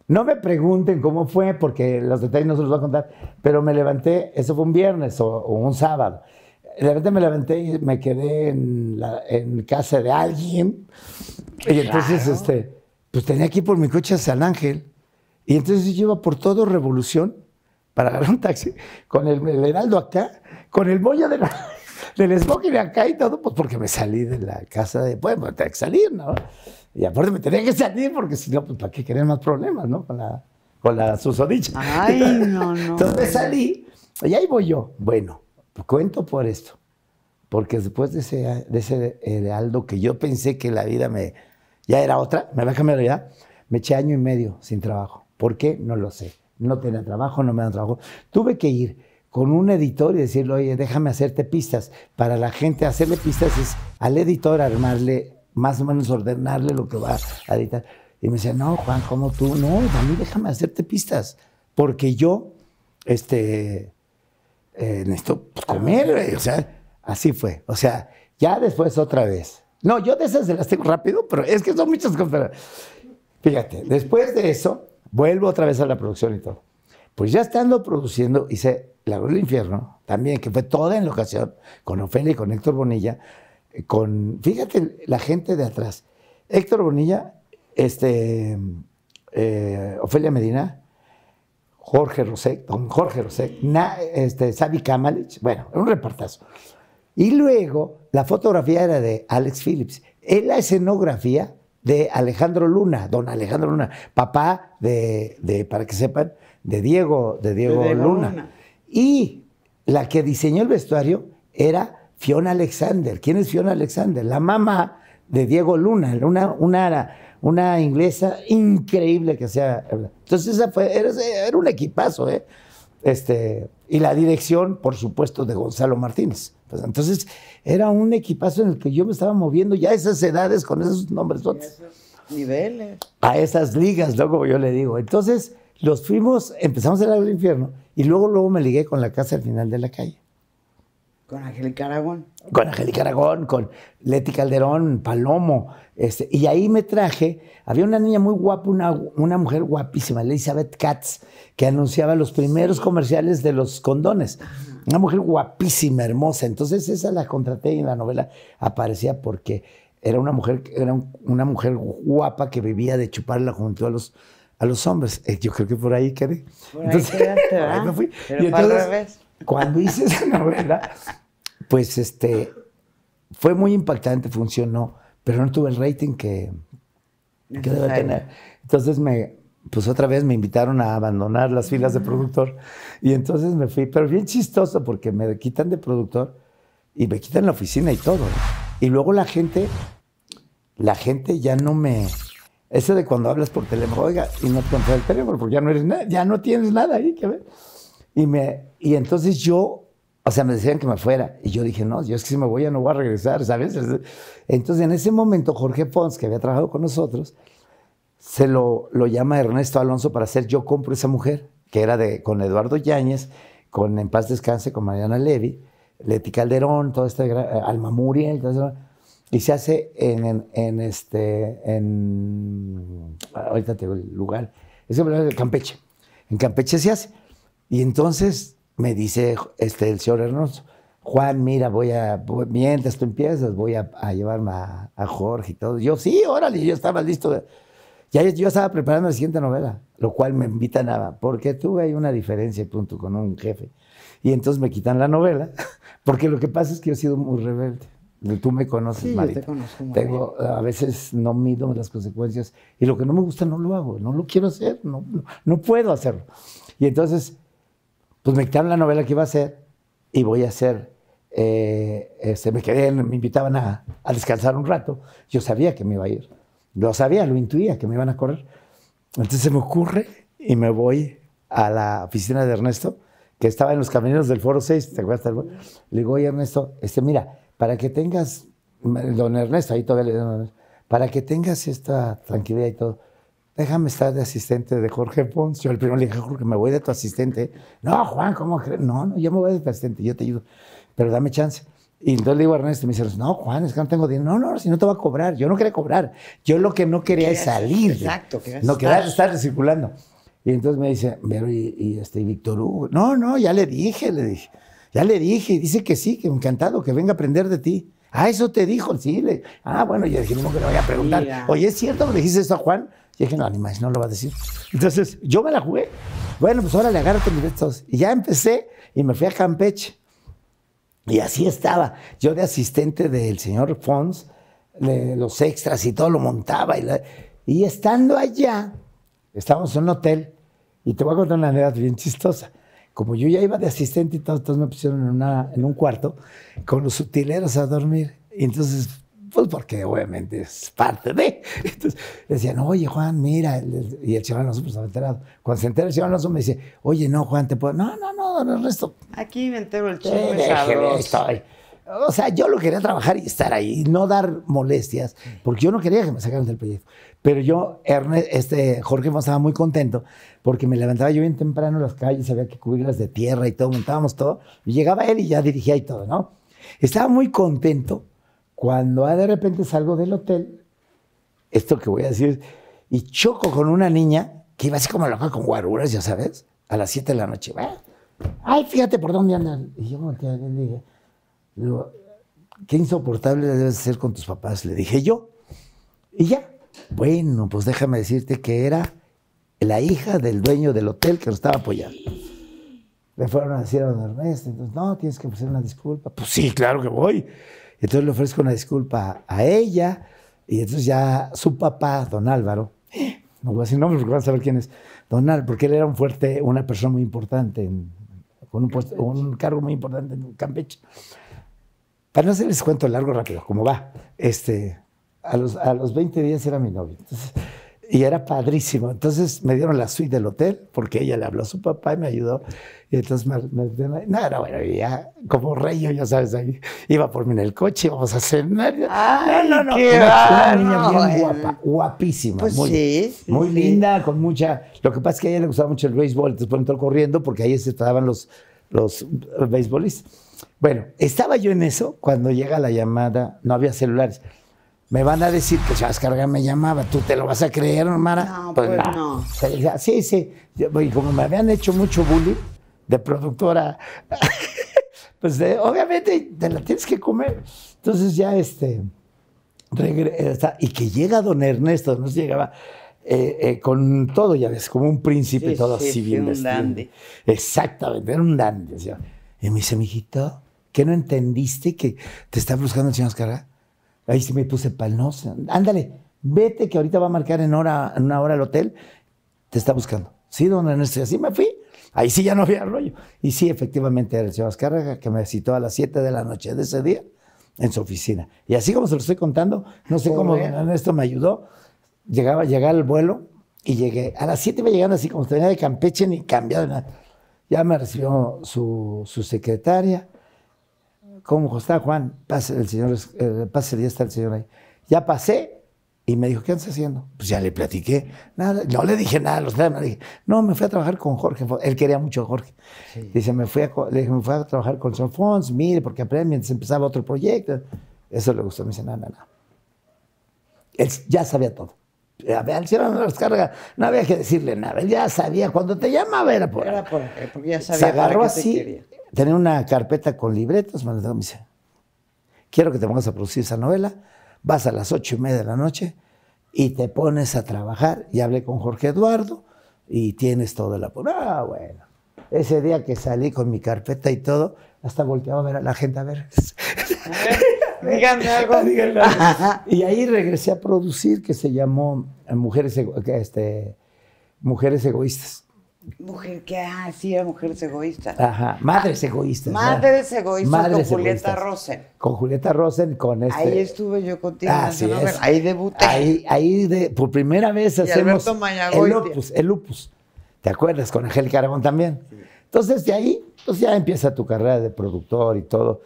no me pregunten cómo fue, porque los detalles no se los voy a contar, pero me levanté, eso fue un viernes o, un sábado. De repente me levanté y me quedé en, la, en casa de alguien. y entonces, este, pues tenía aquí por mi coche San Ángel. Y entonces yo iba por todo Revolución para agarrar un taxi con el, el heraldo acá, con el bollo de la del de acá y todo, pues porque me salí de la casa de, pues tenía que salir, ¿no? Y aparte me tenía que salir porque si no, pues para qué querer más problemas, ¿no? Con la, con la susodicha. Ay, no, no. Entonces salí y ahí voy yo. Bueno, cuento por esto. Porque después de ese, de ese heraldo eh, que yo pensé que la vida me, ya era otra, me cambiar cambiado ya, me eché año y medio sin trabajo. ¿Por qué? No lo sé. No tenía trabajo, no me dan trabajo. Tuve que ir con un editor y decirle, oye, déjame hacerte pistas. Para la gente hacerle pistas es al editor armarle, más o menos ordenarle lo que va a editar. Y me dice no, Juan, ¿cómo tú? No, a mí déjame hacerte pistas. Porque yo, este, eh, necesito pues, comer, o sea, así fue. O sea, ya después otra vez. No, yo de esas se las tengo rápido, pero es que son muchas cosas. Fíjate, después de eso, vuelvo otra vez a la producción y todo. Pues ya estando produciendo, hice La del Infierno, también, que fue toda en locación, con Ofelia y con Héctor Bonilla, eh, con, fíjate, la gente de atrás. Héctor Bonilla, este, eh, Ofelia Medina, Jorge Roset, don Jorge Roset, este, Sabi Kamalich, bueno, un repartazo. Y luego la fotografía era de Alex Phillips, en la escenografía de Alejandro Luna, don Alejandro Luna, papá de, de para que sepan, de Diego, de Diego, Luna. Y la que diseñó el vestuario era Fiona Alexander. ¿Quién es Fiona Alexander? La mamá de Diego Luna, una, una, una inglesa increíble que sea. Entonces esa fue, era, un equipazo, ¿eh? Este, y la dirección, por supuesto, de Gonzalo Martínez. Pues entonces era un equipazo en el que yo me estaba moviendo ya a esas edades con esos nombres. esos niveles. A esas ligas, luego yo le digo. Entonces, los fuimos, empezamos el del infierno y luego, luego me ligué con la casa al final de la calle. Con Angélica Aragón. Con Angélica Aragón, con Leti Calderón, Palomo. Este, y ahí me traje, había una niña muy guapa, una, una mujer guapísima, Elizabeth Katz, que anunciaba los primeros comerciales de los condones. Una mujer guapísima, hermosa. Entonces esa la contraté y en la novela aparecía porque era una mujer, era una mujer guapa que vivía de chuparla junto a los a los hombres. Eh, yo creo que por ahí quedé. entonces, ahí me fui. y entonces, cuando hice esa novela, pues este, fue muy impactante, funcionó, pero no tuve el rating que, que debe tener. Entonces me, pues otra vez me invitaron a abandonar las filas de productor y entonces me fui, pero bien chistoso porque me quitan de productor y me quitan la oficina y todo. Y luego la gente, la gente ya no me, ese de cuando hablas por teléfono, y no te el teléfono, porque ya no eres nada, ya no tienes nada ahí que ver. Y, me, y entonces yo, o sea, me decían que me fuera. Y yo dije, no, yo es que si me voy ya no voy a regresar, ¿sabes? Entonces en ese momento Jorge Pons, que había trabajado con nosotros, se lo, lo llama Ernesto Alonso para hacer Yo compro esa mujer, que era de, con Eduardo Yáñez, con En paz descanse, con Mariana Levy, Leti Calderón, toda esta, eh, Alma Muriel, entonces y se hace en, en, este, en, ahorita te el lugar, es en Campeche. En Campeche se hace. Y entonces me dice este, el señor Ernesto, Juan, mira, voy a, mientras tú empiezas, voy a, llevarme a, Jorge y todo. Yo, sí, órale, yo estaba listo. ya yo estaba preparando la siguiente novela, lo cual me invitan a, porque tuve ahí una diferencia punto con un jefe. Y entonces me quitan la novela, porque lo que pasa es que yo he sido muy rebelde. Tú me conoces, sí, te conozco Tengo, a veces no mido las consecuencias y lo que no me gusta no lo hago, no lo quiero hacer, no, no, puedo hacerlo. Y entonces, pues me quitaron la novela que iba a hacer y voy a hacer. Eh, este, me me invitaban a, descansar un rato. Yo sabía que me iba a ir, lo sabía, lo intuía que me iban a correr. Entonces se me ocurre y me voy a la oficina de Ernesto, que estaba en los caminos del Foro 6, ¿te acuerdas? Le digo, oye Ernesto, este, mira, para que tengas, don Ernesto, ahí todavía le para que tengas esta tranquilidad y todo, déjame estar de asistente de Jorge Ponce. Yo al primero le dije, Jorge, me voy de tu asistente. No, Juan, ¿cómo crees? No, no, yo me voy de tu asistente, yo te ayudo, pero dame chance. Y entonces le digo a Ernesto, me dice, no, Juan, es que no tengo dinero. No, no, si no te va a cobrar. Yo no quería cobrar. Yo lo que no quería es salir. Exacto. Que no quería estar circulando. Y entonces me dice, pero ¿y, y este Víctor Hugo? No, no, ya le dije, le dije. Ya le dije, dice que sí, que encantado, que venga a aprender de ti. Ah, eso te dijo, sí. ah, bueno, yo dije, no que le voy a preguntar. Oye, ¿es cierto que le dijiste eso a Juan? Y dije, no, ni no lo va a decir. Entonces, yo me la jugué. Bueno, pues ahora le agarro mis estos. Y ya empecé y me fui a Campeche. Y así estaba. Yo de asistente del señor Fons, los extras y todo lo montaba. Y, estando allá, estábamos en un hotel. Y te voy a contar una anécdota bien chistosa como yo ya iba de asistente y todos, me pusieron en, una, en un cuarto con los sutileros a dormir. Y entonces, pues porque obviamente es parte de. Entonces decían, oye Juan, mira, y el chaval no se ha enterado. Cuando se entera el chaval no me dice, oye, no, Juan, te puedo. No, no, no, no el resto. Aquí me entero el chisme. estoy. O sea, yo lo quería trabajar y estar ahí, no dar molestias, porque yo no quería que me sacaran del proyecto. Pero yo, Ernest, este, Jorge estaba muy contento porque me levantaba yo bien temprano las calles, había que cubrirlas de tierra y todo, montábamos todo. llegaba él y ya dirigía y todo, ¿no? Estaba muy contento cuando ah, de repente salgo del hotel, esto que voy a decir, y choco con una niña que iba así como loca con guaruras, ya sabes, a las 7 de la noche. Ay, fíjate por dónde andan. Y yo le dije, qué insoportable debes ser con tus papás, le dije yo. Y ya, bueno, pues déjame decirte que era la hija del dueño del hotel que lo estaba apoyando. Le fueron a decir a don Ernesto, entonces, no, tienes que ofrecer una disculpa. Pues sí, claro que voy. Entonces le ofrezco una disculpa a ella y entonces ya su papá, don Álvaro, no voy a decir nombre porque van a saber quién es, don Álvaro, porque él era un fuerte, una persona muy importante, con un, cargo muy importante en Campeche. Para no hacerles cuento largo, rápido, como va, este, a los, a los 20 días era mi novio. Entonces, y era padrísimo. Entonces me dieron la suite del hotel porque ella le habló a su papá y me ayudó. Y entonces me, me "Nada, no, bueno, ya como rey, ya sabes, ahí iba por mí en el coche, íbamos a cenar. Ay, no, no, qué una, niña bien guapa, guapísima, pues muy, sí, muy linda, con mucha. Lo que pasa es que a ella le gustaba mucho el béisbol, entonces por todo corriendo porque ahí se estaban los, los eh, Bueno, estaba yo en eso cuando llega la llamada, no había celulares me van a decir que Chávez Carga me llamaba. ¿Tú te lo vas a creer, hermana? No, pues, pues no. Sí, sí. Y como me habían hecho mucho bullying de productora, pues obviamente te la tienes que comer. Entonces ya este... Eh, y que llega don Ernesto, no llegaba... Eh, eh, con todo, ya ves, como un príncipe, y todo así bien un dandy. Exactamente, era un dandy. Y me dice, mijito, ¿qué no entendiste que te está buscando el señor Oscar? Ahí sí me puse palnosa. Ándale, vete que ahorita va a marcar en, hora, en una hora el hotel. Te está buscando. Sí, don Ernesto. Y así me fui. Ahí sí ya no había rollo. Y sí, efectivamente, era el señor Azcárraga que me citó a las 7 de la noche de ese día en su oficina. Y así como se lo estoy contando, no sé cómo don Ernesto me ayudó. Llegaba, llegaba el vuelo y llegué. A las 7 me llegando así como tenía de Campeche ni cambiado nada. Ya me recibió su, su secretaria como está Juan? Pase el señor, ya eh, está el señor ahí. Ya pasé y me dijo, ¿qué andas haciendo? Pues ya le platiqué. Nada, no le dije nada a los demás. Dije, no, me fui a trabajar con Jorge. Él quería mucho a Jorge. Dice, me fui a, me fui a trabajar con San Fons, mire, porque aprende mientras empezaba otro proyecto. Eso le gustó. Me dice, no, no, no. Él ya sabía todo. Eh, al señor no las carga, no había que decirle nada. Él ya sabía, cuando te llamaba era por. ya sabía. Se agarró así. Tenía una carpeta con libretos, me dice, quiero que te pongas a producir esa novela, vas a las ocho y media de la noche y te pones a trabajar. Y hablé con Jorge Eduardo y tienes todo el apoyo. Ah, bueno. Ese día que salí con mi carpeta y todo, hasta volteaba a ver a la gente a ver. Díganme algo, díganme algo. Y ahí regresé a producir que se llamó Mujeres, este, Mujeres Egoístas. Mujer que, ah, sí, era mujeres egoístas. Ajá, ah, madres egoístas. Madres egoístas con Julieta Rosen. Con Julieta Rosen, con este. Ahí estuve yo contigo. Ah, sí Ahí debuté. Ahí, ahí por primera vez hacemos el lupus, el lupus. ¿Te acuerdas? Con Angélica Aragón también. Entonces, de ahí, pues ya empieza tu carrera de productor y todo.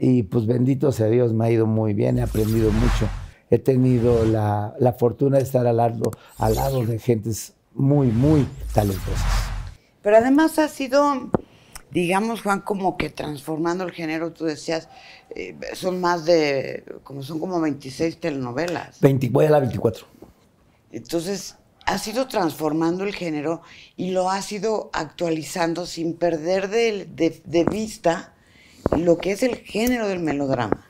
y pues bendito sea Dios, me ha ido muy bien, he aprendido mucho. He tenido la, fortuna de estar al lado, al lado de gentes muy, muy talentosas. Pero además ha sido, digamos, Juan, como que transformando el género, tú decías, eh, son más de, como son como 26 telenovelas. 24 voy a la 24. Entonces, ha sido transformando el género y lo ha sido actualizando sin perder de vista lo que es el género del melodrama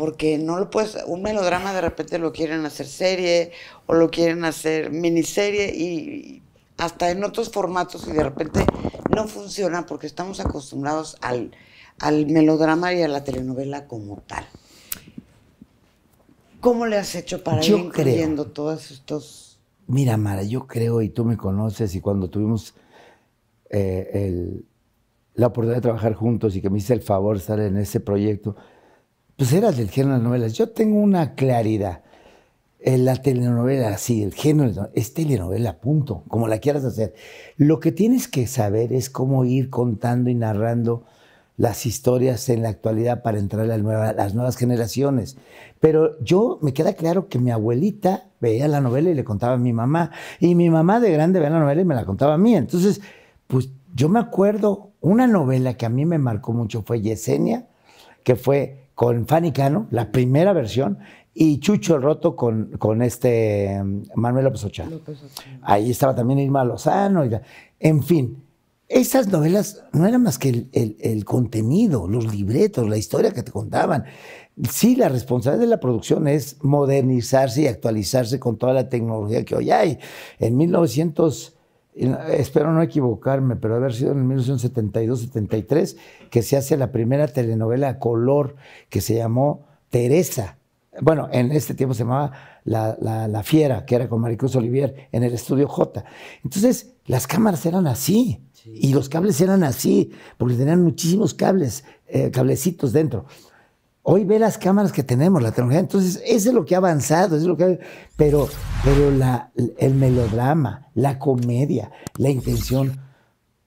porque no lo puedes, un melodrama de repente lo quieren hacer serie o lo quieren hacer miniserie y hasta en otros formatos y de repente no funciona porque estamos acostumbrados al, al melodrama y a la telenovela como tal. ¿Cómo le has hecho para ir incluyendo todos estos? Mira, Mara, yo creo, y tú me conoces, y cuando tuvimos eh, la oportunidad de trabajar juntos y que me hice el favor de estar en ese proyecto, pues era del género de las novelas. Yo tengo una claridad. La telenovela, sí, el género es telenovela, punto, como la quieras hacer. Lo que tienes que saber es cómo ir contando y narrando las historias en la actualidad para entrar a las las nuevas generaciones. Pero yo me queda claro que mi abuelita veía la novela y le contaba a mi mamá, y mi mamá de grande veía la novela y me la contaba a mí. Entonces, pues yo me acuerdo, una novela que a mí me marcó mucho fue Yesenia, que fue con Fanny Cano, la primera versión, y Chucho el Roto con, con este mm, Manuel López Ochoa. Ahí estaba también Irma Lozano. Y en fin, esas novelas no eran más que el, el, contenido, los libretos, la historia que te contaban. Sí, la responsabilidad de la producción es modernizarse y actualizarse con toda la tecnología que hoy hay. En 1900 espero no equivocarme, pero haber sido en 1972-73, que se hace la primera telenovela a color que se llamó Teresa. Bueno, en este tiempo se llamaba La, Fiera, que era con Maricruz Olivier, en el estudio J. Entonces, las cámaras eran así. Y los cables eran así, porque tenían muchísimos cables, eh, cablecitos dentro. Hoy ve las cámaras que tenemos, la tecnología. Entonces, eso es lo que ha avanzado, es lo que Pero, pero el melodrama, la comedia, la intención.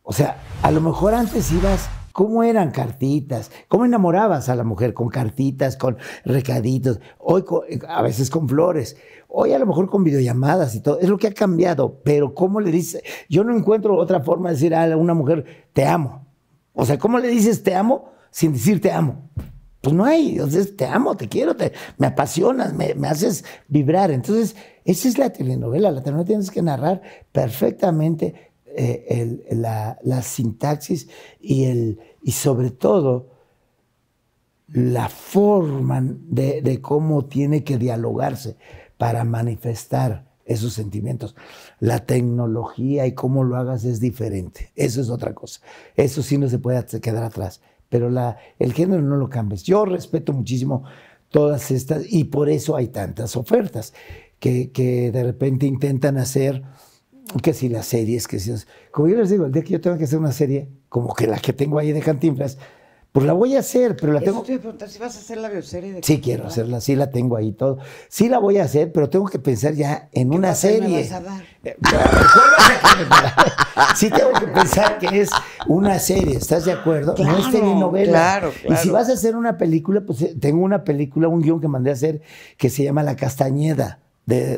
O sea, a lo mejor antes ibas, ¿cómo eran cartitas? ¿Cómo enamorabas a la mujer? Con cartitas, con recaditos, hoy a veces con flores, hoy a lo mejor con videollamadas y todo. Es lo que ha cambiado, pero ¿cómo le dices? Yo no encuentro otra forma de decir a una mujer, te amo. O sea, ¿cómo le dices te amo sin decir te amo? pues no hay, entonces te amo, te quiero, te, me apasionas, me, haces vibrar. Entonces, esa es la telenovela, la telenovela tienes que narrar perfectamente eh, la, sintaxis y, el, y sobre todo la forma de, de cómo tiene que dialogarse para manifestar esos sentimientos. La tecnología y cómo lo hagas es diferente. Eso es otra cosa. Eso sí no se puede quedar atrás pero el género no lo cambies. Yo respeto muchísimo todas estas y por eso hay tantas ofertas que, de repente intentan hacer que si las series, que si... Como yo les digo, el día que yo tenga que hacer una serie, como que la que tengo ahí de Cantinflas, pues la voy a hacer, pero la tengo. Te voy si vas a hacer la bioserie Sí, quiero hacerla, sí la tengo ahí todo. Sí la voy a hacer, pero tengo que pensar ya en una serie. Me vas a dar? Eh, sí tengo que pensar que es una serie, ¿estás de acuerdo? no es telenovela. Claro, claro. Y si vas a hacer una película, pues eh, tengo una película, un guión que mandé a hacer que se llama La Castañeda de,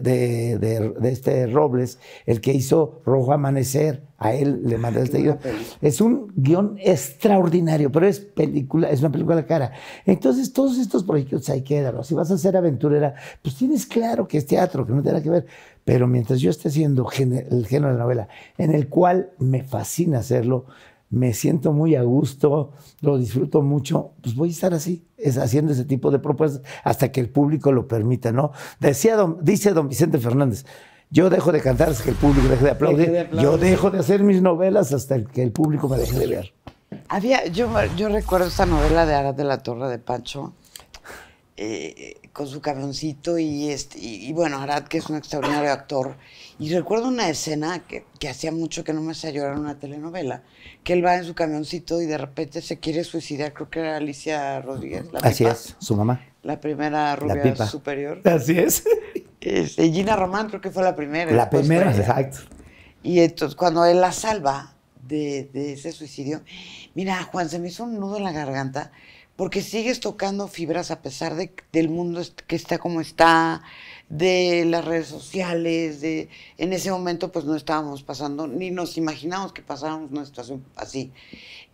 de, este Robles, el que hizo Rojo Amanecer, a él le mandé este guión. Es un guión extraordinario, pero es película, es una película cara. Entonces, todos estos proyectos hay que darlos. Si vas a ser aventurera, pues tienes claro que es teatro, que no te nada que ver. Pero mientras yo esté haciendo el género de novela, en el cual me fascina hacerlo, me siento muy a gusto, lo disfruto mucho, pues voy a estar así, es, haciendo ese tipo de propuestas hasta que el público lo permita, ¿no? Decía dice don Vicente Fernández, yo dejo de cantar hasta que el público deje de aplaudir, yo dejo de hacer mis novelas hasta que el público me deje de ver. Había, yo, yo recuerdo esta novela de Arad de la Torre de Pancho, eh, con su camioncito y, este, y, bueno, Arad, que es un extraordinario actor. Y recuerdo una escena que, hacía mucho que no me hacía llorar en una telenovela, que él va en su camioncito y de repente se quiere suicidar, creo que era Alicia Rodríguez. La Así es, su mamá. La primera rubia superior. Así es. Este, Gina Román creo que fue la primera. La primera, exacto. Y entonces cuando él la salva de, de ese suicidio, mira, Juan, se me hizo un nudo en la garganta porque sigues tocando fibras a pesar de, del mundo que está como está, de las redes sociales, de en ese momento pues no estábamos pasando, ni nos imaginamos que pasáramos una situación así.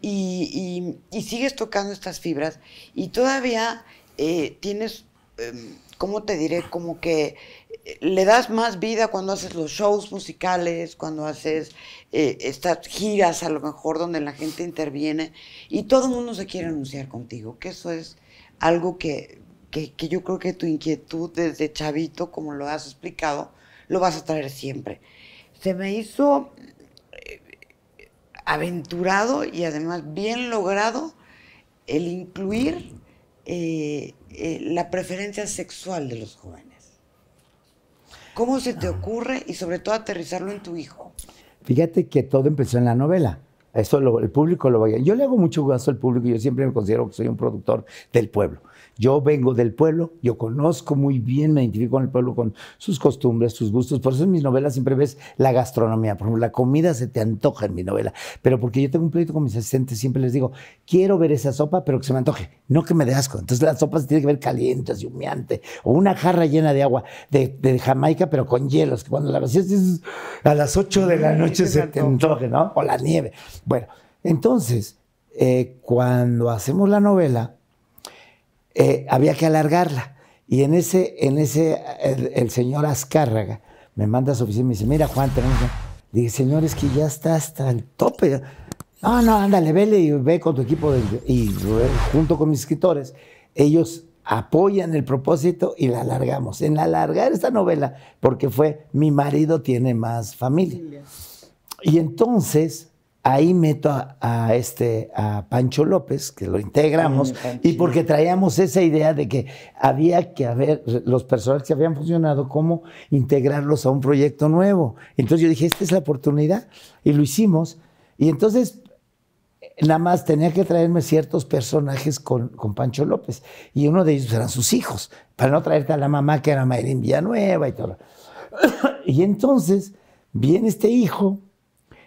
Y, sigues tocando estas fibras y todavía eh, tienes, em, ¿cómo te diré? Como que le das más vida cuando haces los shows musicales, cuando haces eh, estas giras a lo mejor donde la gente interviene y todo el mundo se quiere anunciar contigo, que eso es algo que, yo creo que tu inquietud desde chavito, como lo has explicado, lo vas a traer siempre. Se me hizo eh, aventurado y además bien logrado el incluir eh, la preferencia sexual de los jóvenes. ¿Cómo se te ocurre y sobre todo aterrizarlo en tu hijo? Fíjate que todo empezó en la novela. Eso el público lo vaya. Yo le hago mucho gusto al público. Yo siempre me considero que soy un productor del pueblo. Yo vengo del pueblo, yo conozco muy bien, me identifico con el pueblo, con sus costumbres, sus gustos. Por eso en mis novelas siempre ves la gastronomía. Por ejemplo, la comida se te antoja en mi novela. Pero porque yo tengo un proyecto con mis asistentes, siempre les digo, quiero ver esa sopa, pero que se me antoje, no que me dé asco. Entonces la sopa se tiene que ver caliente, y O una jarra llena de agua de, Jamaica, pero con hielos, que cuando la vacías a las 8 de la noche se te antoje, ¿no? O la nieve. Bueno, entonces, eh, cuando hacemos la novela, eh, había que alargarla. Y en ese, en ese el, señor Azcárraga me manda a su oficina y me dice, mira Juan, tenemos... que... dije, señor, es que ya está hasta el tope. No, no, ándale, vele y ve con tu equipo. y eh, junto con mis escritores, ellos apoyan el propósito y la alargamos. En alargar esta novela, porque fue Mi marido tiene más familia. Y entonces Ahí meto a, este, a Pancho López, que lo integramos, y porque traíamos esa idea de que había que haber los personajes que habían funcionado, cómo integrarlos a un proyecto nuevo. Entonces yo dije, esta es la oportunidad, y lo hicimos. Y entonces nada más tenía que traerme ciertos personajes con, Pancho López, y uno de ellos eran sus hijos, para no traerte a la mamá que era Mayrín Villanueva y todo. y entonces viene este hijo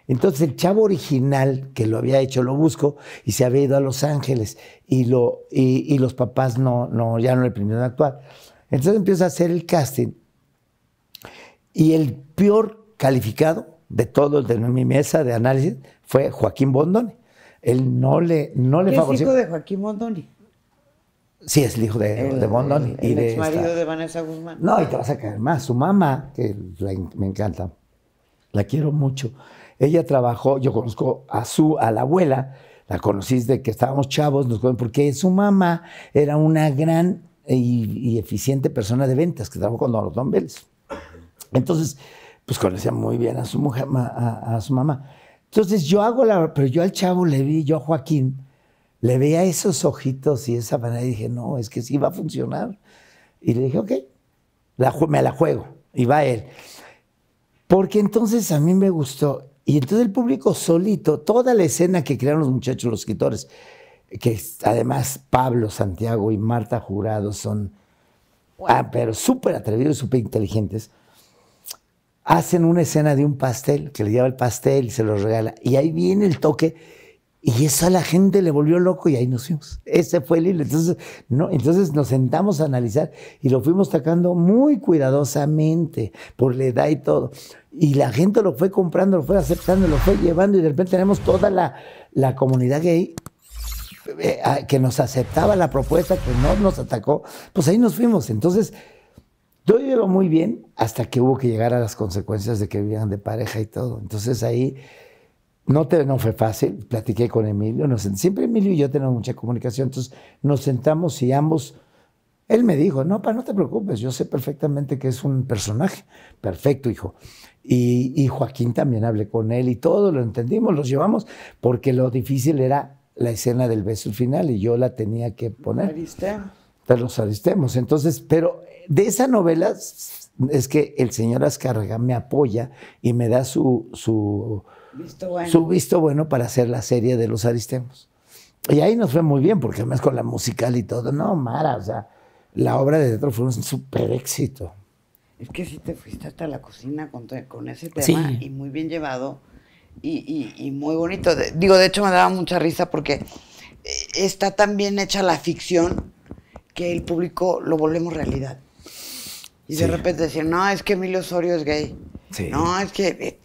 entonces el chavo original que lo había hecho lo busco y se había ido a Los Ángeles y, los papás no, ya no le permitieron actuar. Entonces empieza a hacer el casting y el peor calificado de todos de mi mesa de análisis fue Joaquín Bondoni. Él no le, no le favoreció. Es hijo de Joaquín Bondoni? Sí, es el hijo de, Bondoni. de El, de marido de Vanessa Guzmán. No, y te vas a caer más. Su mamá, que me encanta, la quiero mucho ella trabajó, yo conozco a su, a la abuela, la conocí desde que estábamos chavos, nos porque su mamá era una gran y, eficiente persona de ventas que trabajó con Don Vélez. Entonces, pues conocía muy bien a su, mujer, a, su mamá. Entonces yo hago la, pero yo al chavo le vi, yo a Joaquín, le veía esos ojitos y esa manera y dije, no, es que sí va a funcionar. Y le dije, ok, me la juego. Y va él. Porque entonces a mí me gustó y entonces el público solito, toda la escena que crearon los muchachos, los escritores, que además Pablo Santiago y Marta Jurado son, ah, pero súper atrevidos y súper inteligentes, hacen una escena de un pastel, que le lleva el pastel y se lo regala. Y ahí viene el toque y eso a la gente le volvió loco y ahí nos fuimos. Ese fue el hilo. Entonces, no, entonces nos sentamos a analizar y lo fuimos sacando muy cuidadosamente por la edad y todo. Y la gente lo fue comprando, lo fue aceptando, lo fue llevando y de repente tenemos toda la, la comunidad gay eh, que nos aceptaba la propuesta, que no nos atacó. Pues ahí nos fuimos. Entonces, todo iba muy bien hasta que hubo que llegar a las consecuencias de que vivían de pareja y todo. Entonces ahí no, te, no fue fácil, platiqué con Emilio, nos, siempre Emilio y yo tenemos mucha comunicación, entonces nos sentamos y ambos, él me dijo, no, pa, no te preocupes, yo sé perfectamente que es un personaje, perfecto, hijo. Y, y Joaquín también hablé con él y todo lo entendimos, los llevamos, porque lo difícil era la escena del beso final y yo la tenía que poner. te Los aristemos. Entonces, pero de esa novela es que el señor Azcárraga me apoya y me da su, su bueno. su visto bueno para hacer la serie de los Aristemos. Y ahí nos fue muy bien, porque además con la musical y todo, no, Mara, o sea, la obra de teatro fue un súper éxito. Es que sí te fuiste hasta la cocina con, con ese tema y muy bien llevado y, y, muy bonito. digo, de hecho me daba mucha risa porque eh, está tan bien hecha la ficción que el público lo volvemos realidad. Y de repente decir, no, es que Emilio Osorio es gay. No, es que eh,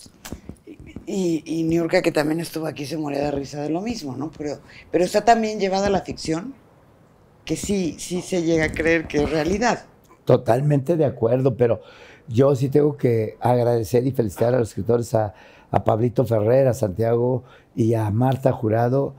y, y Niurka, que también estuvo aquí, se moría de risa de lo mismo, ¿no? Pero, está también llevada a la ficción, que sí, sí se llega a creer que es realidad. Totalmente de acuerdo, pero yo sí tengo que agradecer y felicitar a los escritores, a, a Pablito Ferrer, a Santiago y a Marta Jurado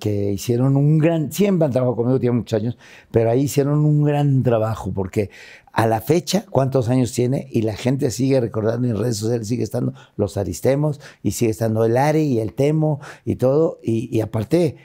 que, hicieron un gran, siempre han trabajado conmigo, tiene muchos años, pero ahí hicieron un gran trabajo, porque a la fecha, ¿cuántos años tiene? Y la gente sigue recordando en redes sociales, sigue estando los Aristemos, y sigue estando el Ari y el Temo y todo, y, aparte...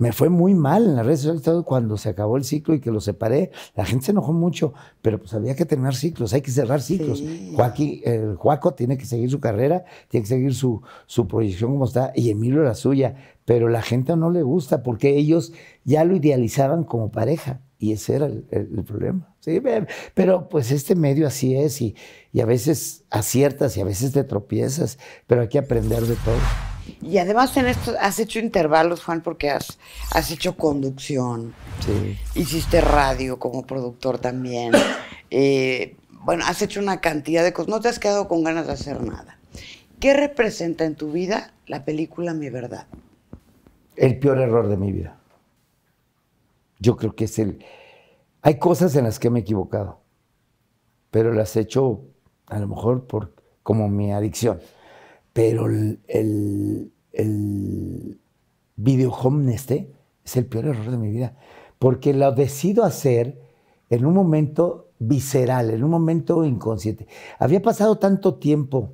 Me fue muy mal en las redes sociales cuando se acabó el ciclo y que lo separé. La gente se enojó mucho, pero pues había que terminar ciclos, hay que cerrar ciclos. Joaquín, el Juaco tiene que seguir su carrera, tiene que seguir su, su proyección como está, y Emilio era suya pero la gente no le gusta porque ellos ya lo idealizaban como pareja y ese era el, problema. Pero pues este medio así es y, a veces aciertas y a veces te tropiezas, pero hay que aprender de todo. Y además en esto has hecho intervalos, Juan, porque has, hecho conducción. Hiciste radio como productor también. Eh, bueno, has hecho una cantidad de cosas. No te has quedado con ganas de hacer nada. ¿Qué representa en tu vida la película Mi Verdad? el peor error de mi vida. Yo creo que es el... Hay cosas en las que me he equivocado, pero las he hecho a lo mejor por, como mi adicción. Pero el, el, este es el peor error de mi vida, porque lo decido hacer en un momento visceral, en un momento inconsciente. Había pasado tanto tiempo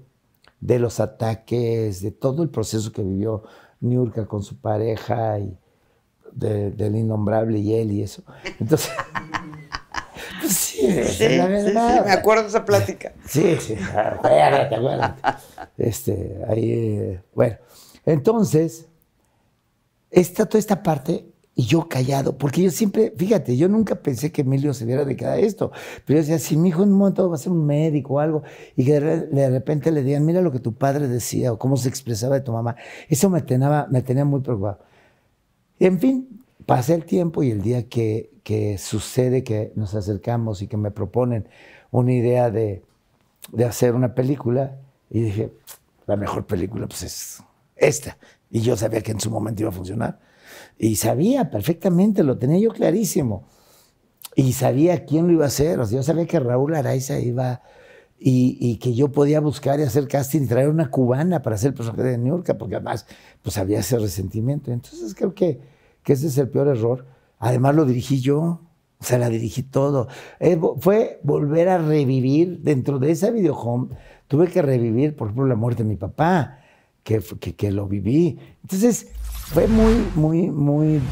de los ataques, de todo el proceso que vivió Niurka con su pareja y de, del innombrable y él y eso. Entonces, pues sí, sí, Sí, me acuerdo de esa plática. Sí, sí, acuérdate, acuérdate. Este, ahí, eh, bueno, entonces, esta, toda esta parte y yo callado, porque yo siempre, fíjate, yo nunca pensé que Emilio se viera de a esto. Pero yo decía, si mi hijo en un momento va a ser un médico o algo, y que de repente le digan, mira lo que tu padre decía o cómo se expresaba de tu mamá, eso me, tenaba, me tenía muy preocupado. En fin, pasé el tiempo y el día que, que sucede que nos acercamos y que me proponen una idea de, de hacer una película, y dije, la mejor película pues es esta. Y yo sabía que en su momento iba a funcionar. Y sabía perfectamente, lo tenía yo clarísimo. Y sabía quién lo iba a hacer. O sea, yo sabía que Raúl Araiza iba y, que yo podía buscar y hacer casting y traer una cubana para hacer el personaje de New York, porque además pues había ese resentimiento. Entonces creo que, que ese es el peor error. Además lo dirigí yo. O sea, la dirigí todo. Eh, fue volver a revivir dentro de esa videohome. Tuve que revivir, por ejemplo, la muerte de mi papá, que, que, que lo viví. Entonces, fue muy, muy, muy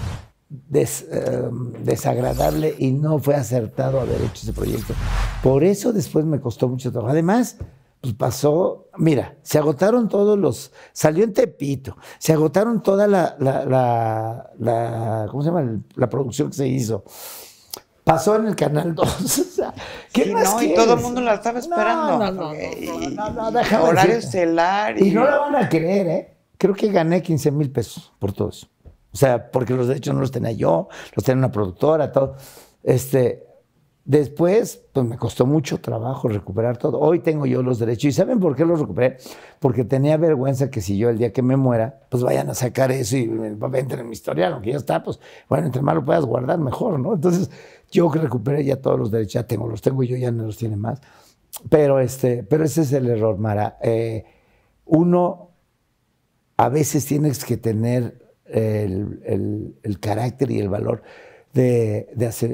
eh, desagradable y no fue acertado haber hecho ese proyecto. Por eso después me costó mucho trabajo. Además, pues, pasó, mira, se agotaron todos los, salió en Tepito, se agotaron toda la, la, la, ¿cómo se llama? La producción que se hizo. Pasó en el Canal 2. ¿Qué Y todo el mundo la estaba esperando. No, no, no. Y no la van a creer, ¿eh? creo que gané 15 mil pesos por todo eso. O sea, porque los derechos no los tenía yo, los tenía una productora, todo. Este, después, pues me costó mucho trabajo recuperar todo. Hoy tengo yo los derechos. ¿Y saben por qué los recuperé? Porque tenía vergüenza que si yo el día que me muera, pues vayan a sacar eso y entren en mi historial, aunque ya está, pues bueno, entre más lo puedas guardar, mejor, ¿no? Entonces, yo que recuperé ya todos los derechos, ya tengo, los tengo yo, ya no los tiene más. Pero, este, pero ese es el error, Mara. Eh, uno a veces tienes que tener el, carácter y el valor de,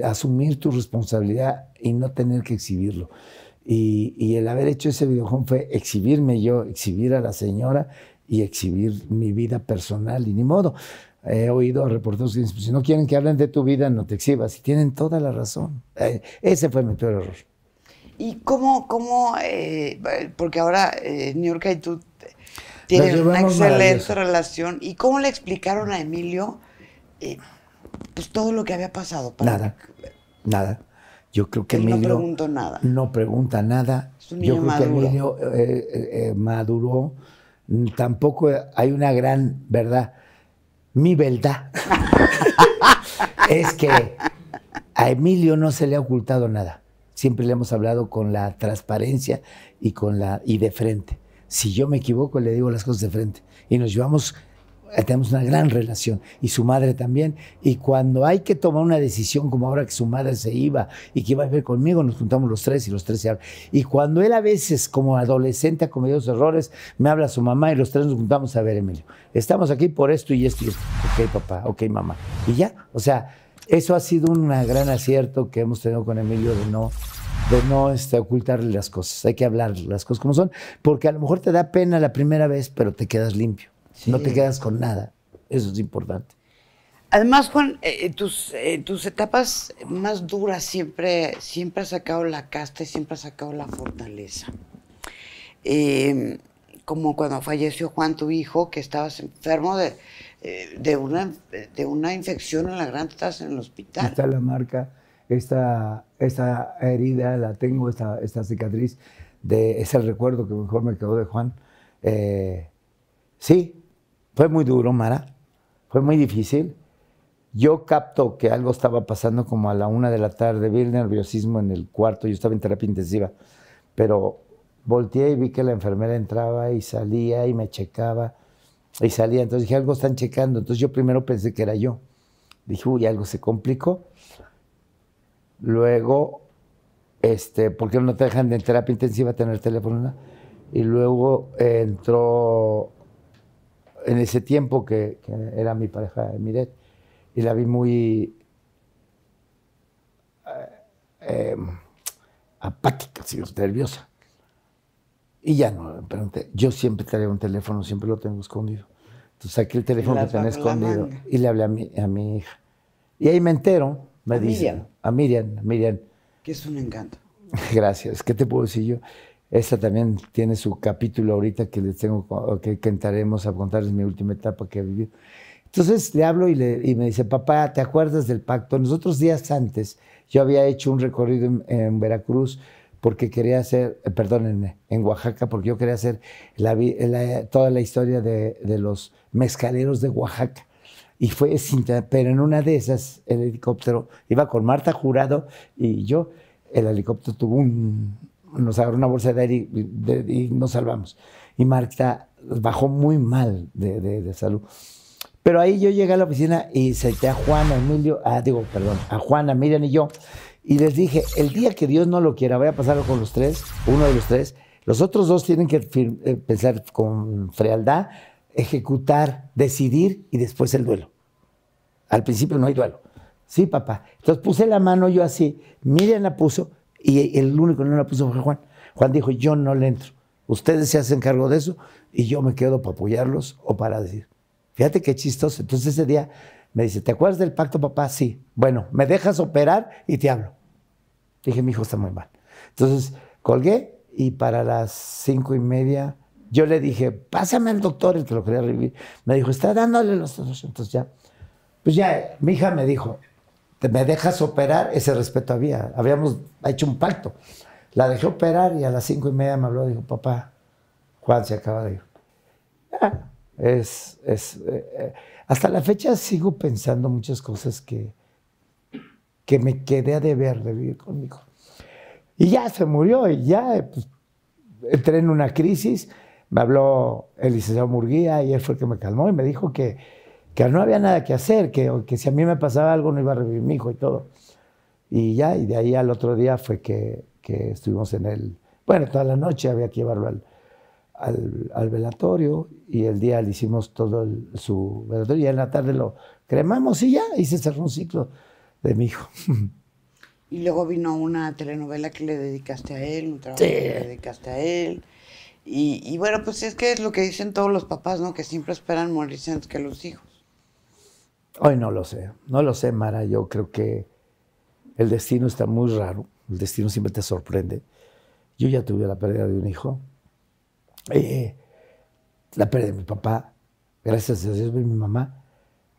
asumir tu responsabilidad y no tener que exhibirlo. Y, el haber hecho ese videojuego fue exhibirme yo, exhibir a la señora y exhibir mi vida personal. Y ni modo, he oído a reporteros que dicen, pues, si no quieren que hablen de tu vida, no te exhibas. Y tienen toda la razón. Eh, ese fue mi peor error. ¿Y cómo, cómo eh, porque ahora en eh, New York hay... tú tienen una excelente relación. ¿Y cómo le explicaron a Emilio eh, pues, todo lo que había pasado? nada, nada. Yo creo que Emilio... No nada. No pregunta nada. niño Yo creo que Emilio eh, eh, maduró. Mm, tampoco hay una gran verdad. Mi verdad es que a Emilio no se le ha ocultado nada. Siempre le hemos hablado con la transparencia y con la y de frente. Si yo me equivoco, le digo las cosas de frente. Y nos llevamos, eh, tenemos una gran relación. Y su madre también. Y cuando hay que tomar una decisión, como ahora que su madre se iba y que iba a ver conmigo, nos juntamos los tres y los tres se hablan. Y cuando él a veces, como adolescente, ha cometido errores, me habla su mamá y los tres nos juntamos a ver, Emilio. Estamos aquí por esto y esto y esto. Ok, papá, ok, mamá. Y ya, o sea, eso ha sido un gran acierto que hemos tenido con Emilio de no de no este, ocultarle las cosas. Hay que hablar las cosas como son, porque a lo mejor te da pena la primera vez, pero te quedas limpio. No te quedas con nada. Eso es importante. Además, Juan, eh, eh, tus, eh, tus etapas más duras siempre, siempre has sacado la casta y siempre has sacado la fortaleza. Em, como cuando falleció Juan, tu hijo, que estabas enfermo de, una, de una infección en la gran, estás en el hospital. Está la marca esta, esta herida, la tengo, esta, esta cicatriz, de, es el recuerdo que mejor me quedó de Juan. Eh, sí, fue muy duro, Mara, fue muy difícil. Yo capto que algo estaba pasando como a la una de la tarde, vi el nerviosismo en el cuarto, yo estaba en terapia intensiva, pero volteé y vi que la enfermera entraba y salía y me checaba y salía. Entonces dije, algo están checando. Entonces yo primero pensé que era yo. Dije, uy, algo se complicó luego, este, porque no te dejan de en terapia intensiva tener teléfono, y luego eh, entró en ese tiempo que, era mi pareja Miret, y la vi muy eh, eh, apática, nerviosa. Y ya no pregunté. Yo siempre traigo un teléfono, siempre lo tengo escondido. Entonces aquí el teléfono que tenía escondido y le hablé a mi, a mi hija. Y ahí me entero me Miriam. A Miriam, a Miriam. Que es un encanto. Gracias. ¿Qué te puedo decir yo? Esta también tiene su capítulo ahorita que les tengo que, que entraremos a contarles mi última etapa que he vivido. Entonces le hablo y, me dice, papá, ¿te acuerdas del pacto? Nosotros días antes yo había hecho un recorrido en, Veracruz porque quería hacer, perdónenme, eh, perdón, en, Oaxaca, porque yo quería hacer toda la historia de los mezcaleros de Oaxaca y fue sin pero en una de esas el helicóptero iba con Marta Jurado y yo, el helicóptero tuvo un, nos agarró una bolsa de aire y, nos salvamos. Y Marta bajó muy mal de, salud. Pero ahí yo llegué a la oficina y senté a Juan, a Emilio, ah, digo, perdón, a Juana, Miriam y yo, y les dije, el día que Dios no lo quiera, voy a pasarlo con los tres, uno de los tres, los otros dos tienen que eh, pensar con frialdad, ejecutar, decidir y después el duelo. Al principio no hay duelo. Sí, papá. Entonces puse la mano yo así, Miriam la puso y el único que no la puso fue Juan. Juan dijo, yo no le entro. Ustedes se hacen cargo de eso y yo me quedo para apoyarlos o para decir. Fíjate qué chistoso. Entonces ese día me dice, ¿te acuerdas del pacto, papá? Sí. Bueno, me dejas operar y te hablo. Dije, mi hijo está muy mal. Entonces colgué y para las cinco y media yo le dije, pásame al doctor, y que lo quería revivir. Me dijo, está dándole los dos. Entonces ya, pues ya, mi hija me dijo, ¿Te me dejas operar, ese respeto había, habíamos hecho un pacto. La dejé operar y a las cinco y media me habló, dijo, papá, Juan se acaba de ir. es, es, eh, eh, hasta la fecha sigo pensando muchas cosas que, que me quedé a deber de vivir conmigo. Y ya se murió y ya eh, pues, entré en una crisis me habló el licenciado Murguía y él fue el que me calmó y me dijo que, que no había nada que hacer, que, que si a mí me pasaba algo no iba a revivir mi hijo y todo. Y ya, y de ahí al otro día fue que, que estuvimos en el... Bueno, toda la noche había que llevarlo al, al, velatorio y el día le hicimos todo su velatorio y en la tarde lo cremamos y ya, y se cerró un ciclo de mi hijo. Y luego vino una telenovela que le dedicaste a él, un trabajo que le dedicaste a él. Y, bueno, pues es que es lo que dicen todos los papás, ¿no? Que siempre esperan morirse antes que los hijos. Hoy no lo sé, no lo sé, Mara. Yo creo que el destino está muy raro, el destino siempre te sorprende. Yo ya tuve la pérdida de un hijo, eh, la pérdida de mi papá, gracias a Dios de mi mamá,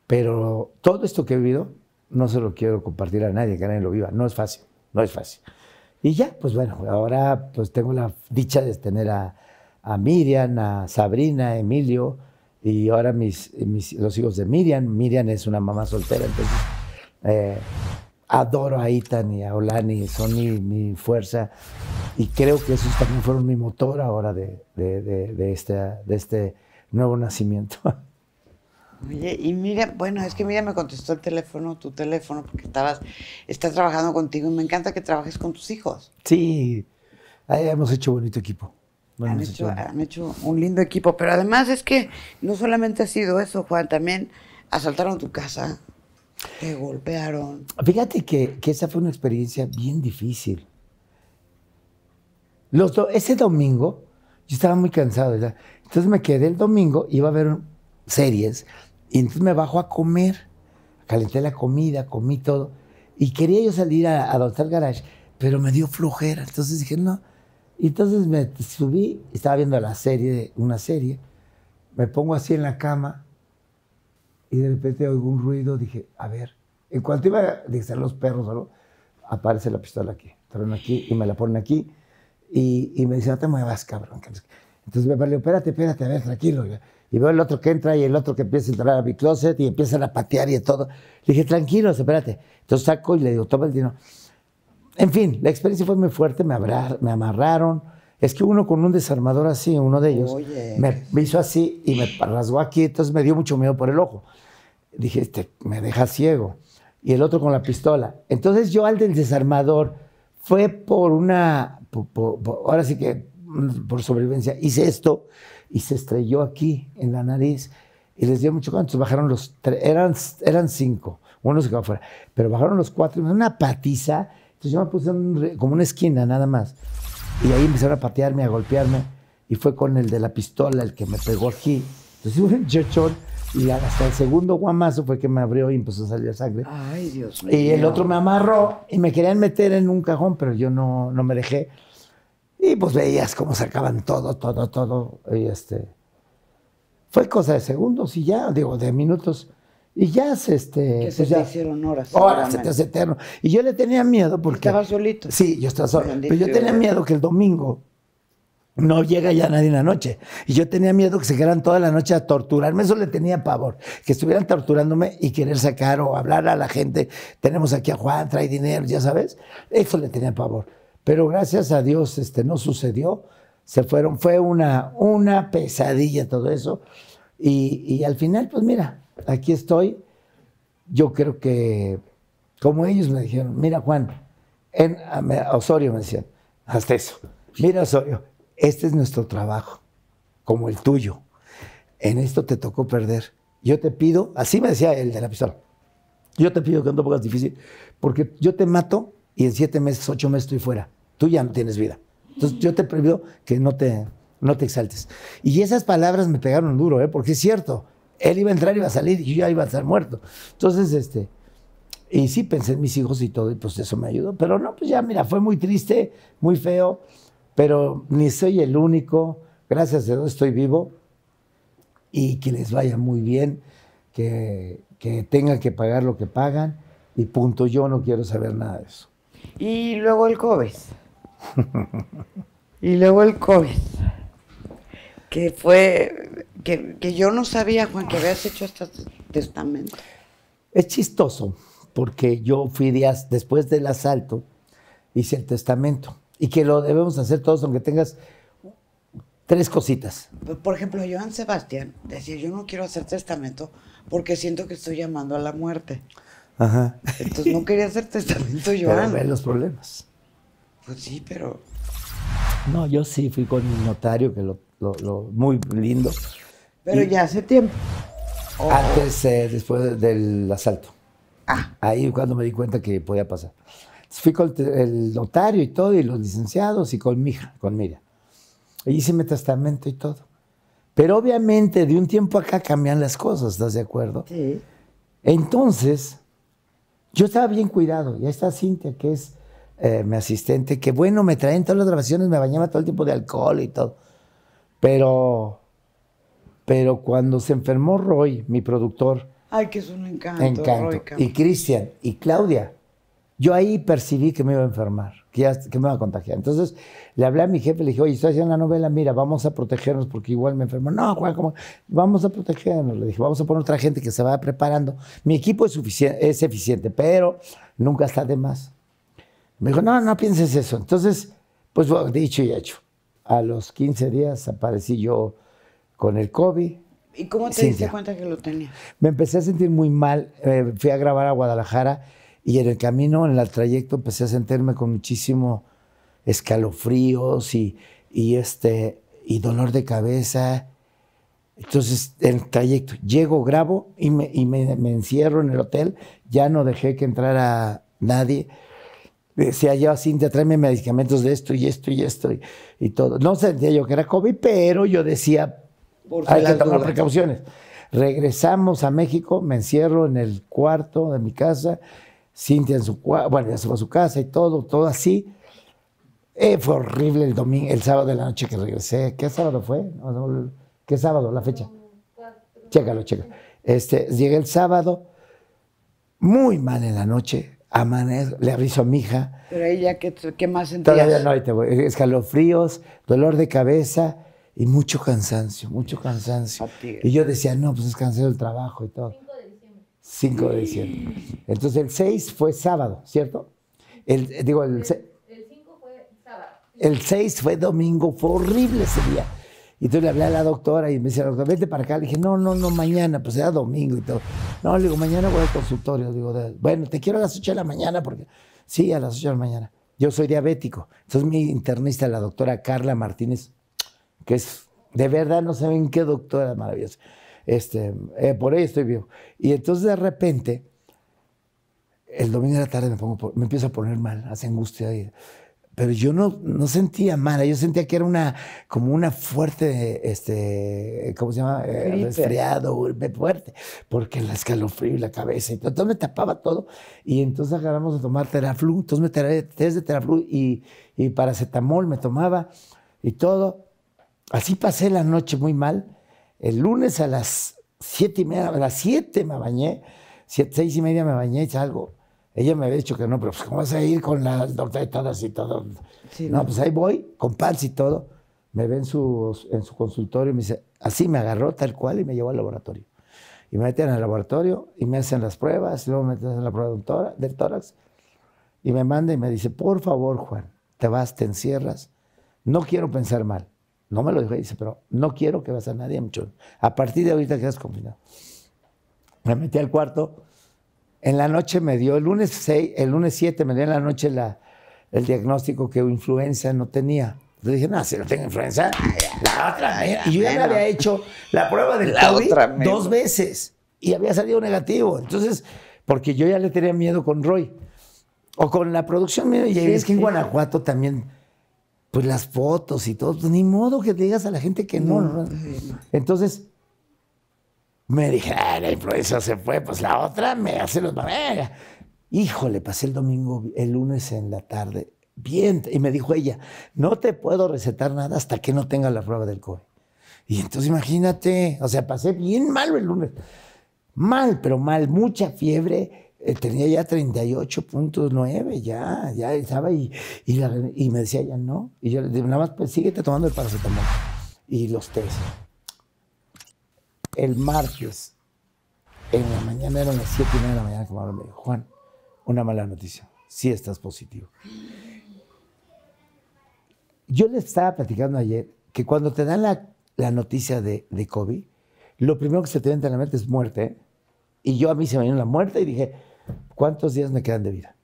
pero todo esto que he vivido no se lo quiero compartir a nadie, que nadie lo viva, no es fácil, no es fácil. Y ya, pues bueno, ahora pues tengo la dicha de tener a, a Miriam, a Sabrina, a Emilio y ahora mis, los hijos de Miriam. Miriam es una mamá soltera, entonces eh, adoro a Itan y a Olani, son mi, mi, fuerza y creo que esos también fueron mi motor ahora de, este, de este nuevo nacimiento. Oye, y Miriam, bueno, es que Miriam me contestó el teléfono, tu teléfono, porque estabas, estás trabajando contigo y me encanta que trabajes con tus hijos. Sí, eh, hemos hecho bonito equipo han, hecho, un lindo equipo. Pero además es que no solamente ha sido eso, Juan, también asaltaron tu casa, te golpearon. Fíjate que, que esa fue una experiencia bien difícil. Los ese domingo, yo estaba muy cansado, Entonces me quedé el domingo, iba a ver series, y entonces me bajo a comer. Calenté la comida, comí todo. Y quería yo salir a, a adoptar garage, pero me dio flojera. Entonces dije, no, y entonces me subí, estaba viendo la serie, una serie, me pongo así en la cama y de repente oigo un ruido, dije, a ver, en cuanto iba a decir los perros o algo, aparece la pistola aquí, traen aquí y me la ponen aquí y, y me dicen, no te muevas, cabrón. Entonces me yo espérate, espérate, a ver, tranquilo. Y veo el otro que entra y el otro que empieza a entrar a mi closet y empiezan a patear y todo. Le dije, tranquilo espérate. Entonces saco y le digo, toma el dinero en fin, la experiencia fue muy fuerte, me, amarraron. Es que uno con un desarmador así, uno de ellos, me hizo así y me rasgó aquí, entonces me dio mucho miedo por el ojo. Dije, este, me deja ciego. Y el otro con la pistola. Entonces yo al del desarmador fue por una, ahora sí que mm, por sobrevivencia, hice esto y se estrelló aquí en la nariz y les dio mucho cuento. Bajaron los, eran, eran cinco, uno se quedó pero bajaron los cuatro, una patiza entonces yo me puse como una esquina nada más. Y ahí empezaron a patearme, a golpearme. Y fue con el de la pistola el que me pegó aquí. Entonces fue un Y hasta el segundo guamazo fue que me abrió y empezó a salir sangre. Ay, Dios Y el otro me amarró y me querían meter en un cajón, pero yo no, no me dejé. Y pues veías cómo sacaban todo, todo, todo. este. Fue cosa de segundos y ya, digo, de minutos. Y ya se, este, que pues se te hicieron horas. Horas, se te hace eterno. Y yo le tenía miedo porque... Estaba solito. Sí, yo estaba solo. Pero yo tenía miedo que el domingo no llega ya nadie en la noche. Y yo tenía miedo que se quedaran toda la noche a torturarme, eso le tenía pavor, que estuvieran torturándome y querer sacar o hablar a la gente, tenemos aquí a Juan, trae dinero, ya sabes, eso le tenía pavor. Pero gracias a Dios este, no sucedió, se fueron, fue una, una pesadilla todo eso. Y, y al final, pues mira, aquí estoy. Yo creo que, como ellos me dijeron, mira Juan, en, a, Osorio me decían, hasta eso, mira Osorio, este es nuestro trabajo, como el tuyo. En esto te tocó perder. Yo te pido, así me decía el de la pistola, yo te pido que no te pongas difícil, porque yo te mato y en siete meses, ocho meses estoy fuera. Tú ya no tienes vida. Entonces yo te pido que no te, no te exaltes. Y esas palabras me pegaron duro, ¿eh? porque es cierto, él iba a entrar, iba a salir y yo ya iba a estar muerto. Entonces, este, y sí pensé en mis hijos y todo, y pues eso me ayudó. Pero no, pues ya, mira, fue muy triste, muy feo, pero ni soy el único. Gracias a Dios estoy vivo y que les vaya muy bien, que, que tengan que pagar lo que pagan y punto. Yo no quiero saber nada de eso. Y luego el COVID. y luego el COVID, que fue que, yo no sabía, Juan, que habías hecho este testamento. Es chistoso, porque yo fui días después del asalto, hice el testamento. Y que lo debemos hacer todos, aunque tengas tres cositas. Por ejemplo, Joan Sebastián decía, yo no quiero hacer testamento porque siento que estoy llamando a la muerte. Ajá. Entonces no quería hacer testamento, Joan. ver los problemas. Pues sí, pero... No, yo sí fui con un notario que lo, lo muy lindo. Pero ya hace tiempo. Oh. Antes, eh, después del asalto. Ah. Ahí cuando me di cuenta que podía pasar. fui con el notario y todo, y los licenciados, y con mi hija, con Mira. E hice mi testamento y todo. Pero obviamente de un tiempo acá cambian las cosas, ¿estás de acuerdo? Sí. Entonces, yo estaba bien cuidado. Y ahí está Cintia, que es eh, mi asistente, que bueno, me traen todas las grabaciones, me bañaba todo el tiempo de alcohol y todo. Pero pero cuando se enfermó Roy, mi productor. Ay, que es un encanto. y Cristian y Claudia. Yo ahí percibí que me iba a enfermar, que, me iba a contagiar. Entonces le hablé a mi jefe, le dije, oye, estoy haciendo la novela, mira, vamos a protegernos porque igual me enfermo. No, Juan, ¿cómo? Vamos a protegernos. Le dije, vamos a poner otra gente que se va preparando. Mi equipo es, es eficiente, pero nunca está de más. Me dijo, no, no pienses eso. Entonces, pues dicho y hecho. A los 15 días aparecí yo con el COVID. ¿Y cómo te diste cuenta que lo tenías? Me empecé a sentir muy mal. Eh, fui a grabar a Guadalajara y en el camino, en el trayecto, empecé a sentirme con muchísimo escalofríos y, este, y dolor de cabeza. Entonces, el trayecto, llego, grabo y, me, encierro en el hotel. Ya no dejé que entrara nadie. Decía yo, Cintia, tráeme medicamentos de esto y esto y esto y todo. No sentía yo que era COVID, pero yo decía, hay que tomar precauciones. Regresamos a México, me encierro en el cuarto de mi casa, Cintia en su cuarto, bueno, ya se fue a su casa y todo, todo así. Eh, fue horrible el domingo, el sábado de la noche que regresé. ¿Qué sábado fue? ¿Qué sábado? La fecha. Chécalo, chécalo. Este, llegué el sábado, muy mal en la noche, amanece, le aviso a mi hija. Pero ella, ¿qué, qué más sentías? Todavía no, Escalofríos, dolor de cabeza, y mucho cansancio, mucho cansancio. Y yo decía, no, pues es cansado el trabajo y todo. 5 de diciembre. de diciembre. Entonces el 6 fue sábado, ¿cierto? El, eh, digo, el, 5 fue sábado. El 6 fue domingo, fue horrible ese día. Y entonces le hablé a la doctora y me decía, doctora, vete para acá. Le dije, no, no, no, mañana, pues será domingo y todo. No, le digo, mañana voy al consultorio. Digo, bueno, te quiero a las 8 de la mañana porque, sí, a las 8 de la mañana. Yo soy diabético. Entonces mi internista, la doctora Carla Martínez que es, de verdad no saben qué doctora maravillosa. Este, eh, por ahí estoy vivo. Y entonces de repente, el domingo de la tarde me, pongo, me empiezo a poner mal, hace angustia. Y, pero yo no, no sentía mala, yo sentía que era una, como una fuerte, este, ¿cómo se llama? Eh, resfriado, fuerte, porque el escalofrío y la cabeza, entonces me tapaba todo, y entonces agarramos a tomar teraflu, entonces me traía test de teraflu y, y paracetamol me tomaba, y todo, Así pasé la noche muy mal. El lunes a las siete y media, a las siete me bañé, siete, seis y media me bañé y salgo. Ella me había dicho que no, pero pues ¿cómo vas a ir con la doctora y todo? no, pues ahí voy, con pants y todo. Me ve en su, en su consultorio y me dice, así me agarró tal cual y me llevó al laboratorio. Y me meten al laboratorio y me hacen las pruebas, luego me hacen la prueba del tórax y me manda y me dice, por favor, Juan, te vas, te encierras, no quiero pensar mal. No me lo dijo, dice, pero no quiero que vas a nadie a A partir de ahorita quedas confinado. Me metí al cuarto. En la noche me dio, el lunes 6, el lunes 7 me dio en la noche la, el diagnóstico que influenza no tenía. Le dije, no, si no tengo influenza, la otra. y yo ya había hecho la prueba del la COVID dos veces y había salido negativo. Entonces, porque yo ya le tenía miedo con Roy o con la producción. y es que en Guanajuato también pues las fotos y todo, pues, ni modo que digas a la gente que no. Entonces, me dije, la influencia se fue, pues la otra me hace los eh. Híjole, pasé el domingo, el lunes en la tarde, bien, y me dijo ella, no te puedo recetar nada hasta que no tenga la prueba del COVID. Y entonces imagínate, o sea, pasé bien mal el lunes, mal, pero mal, mucha fiebre, eh, tenía ya 38.9, ya, ya estaba y, y, me decía ya no. Y yo le dije, nada más, pues síguete tomando el paracetamol. Y los tres. El martes, en la mañana, eran las 7 y media de la mañana que me dijo, Juan, una mala noticia, Si estás positivo. Yo le estaba platicando ayer que cuando te dan la, noticia de, de COVID, lo primero que se te viene a la mente es muerte. Y yo a mí se me vino la muerte y dije, ¿cuántos días me quedan de vida?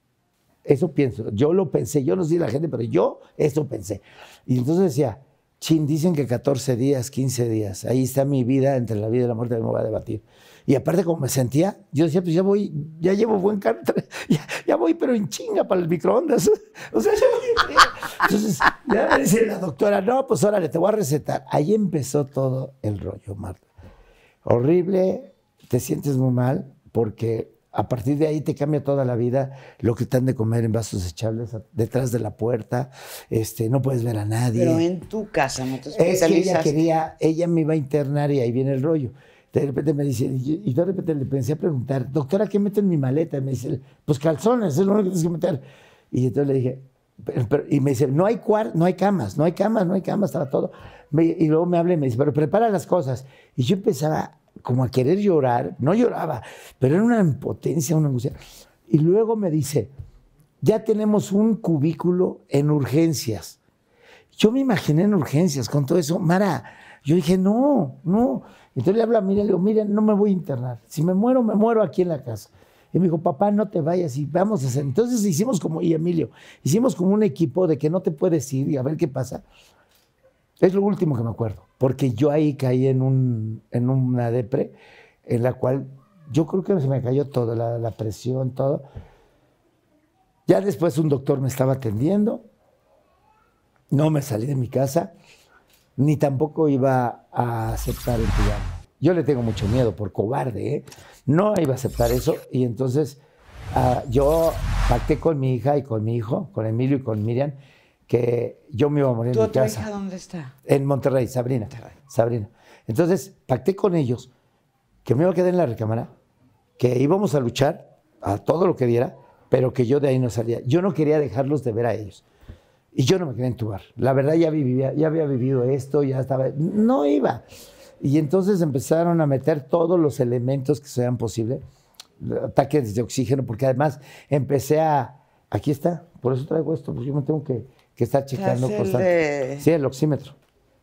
Eso pienso, yo lo pensé, yo no sé la gente, pero yo eso pensé. Y entonces decía, chin, dicen que 14 días, 15 días, ahí está mi vida, entre la vida y la muerte me voy a debatir. Y aparte como me sentía, yo decía, pues ya voy, ya llevo buen carta, ya, voy, pero en chinga para el microondas. o sea, ya Entonces, ya me dice la doctora, no, pues órale, te voy a recetar. Ahí empezó todo el rollo, Marta. Horrible, te sientes muy mal porque a partir de ahí te cambia toda la vida lo que te han de comer en vasos echables detrás de la puerta. Este, no puedes ver a nadie. Pero en tu casa, ¿no Es que ella quería, ella me iba a internar y ahí viene el rollo. De repente me dice, y de repente le pensé a preguntar, doctora, ¿qué meto en mi maleta? me dice, pues calzones, es lo único que tienes que meter. Y entonces le dije, y me dice, no hay, no hay camas, no hay camas, no hay camas, estaba todo. y luego me habla y me dice, pero prepara las cosas. Y yo empezaba como a querer llorar. No lloraba, pero era una impotencia, una angustia. Y luego me dice, ya tenemos un cubículo en urgencias. Yo me imaginé en urgencias con todo eso. Mara, yo dije, no, no. Entonces le habla, mira, le digo, mira, no me voy a internar. Si me muero, me muero aquí en la casa. Y me dijo, papá, no te vayas y vamos a hacer. Entonces hicimos como, y Emilio, hicimos como un equipo de que no te puedes ir y a ver qué pasa. Es lo último que me acuerdo, porque yo ahí caí en, un, en una depre en la cual yo creo que se me cayó todo, la, presión, todo. Ya después un doctor me estaba atendiendo, no me salí de mi casa, ni tampoco iba a aceptar el pijama. Yo le tengo mucho miedo por cobarde, ¿eh? no iba a aceptar eso y entonces ah, yo pacté con mi hija y con mi hijo, con Emilio y con Miriam, que yo me iba a morir en mi casa. ¿Tu hija dónde está? En Monterrey, Sabrina. Sabrina. Entonces pacté con ellos que me iba a quedar en la recámara, que íbamos a luchar a todo lo que diera, pero que yo de ahí no salía. Yo no quería dejarlos de ver a ellos. Y yo no me quería entubar. La verdad ya ya había vivido esto, ya estaba, no iba. Y entonces empezaron a meter todos los elementos que sean posibles, ataques de oxígeno, porque además empecé a, aquí está, por eso traigo esto, porque yo me tengo que que está checando constantemente. Sí, el oxímetro,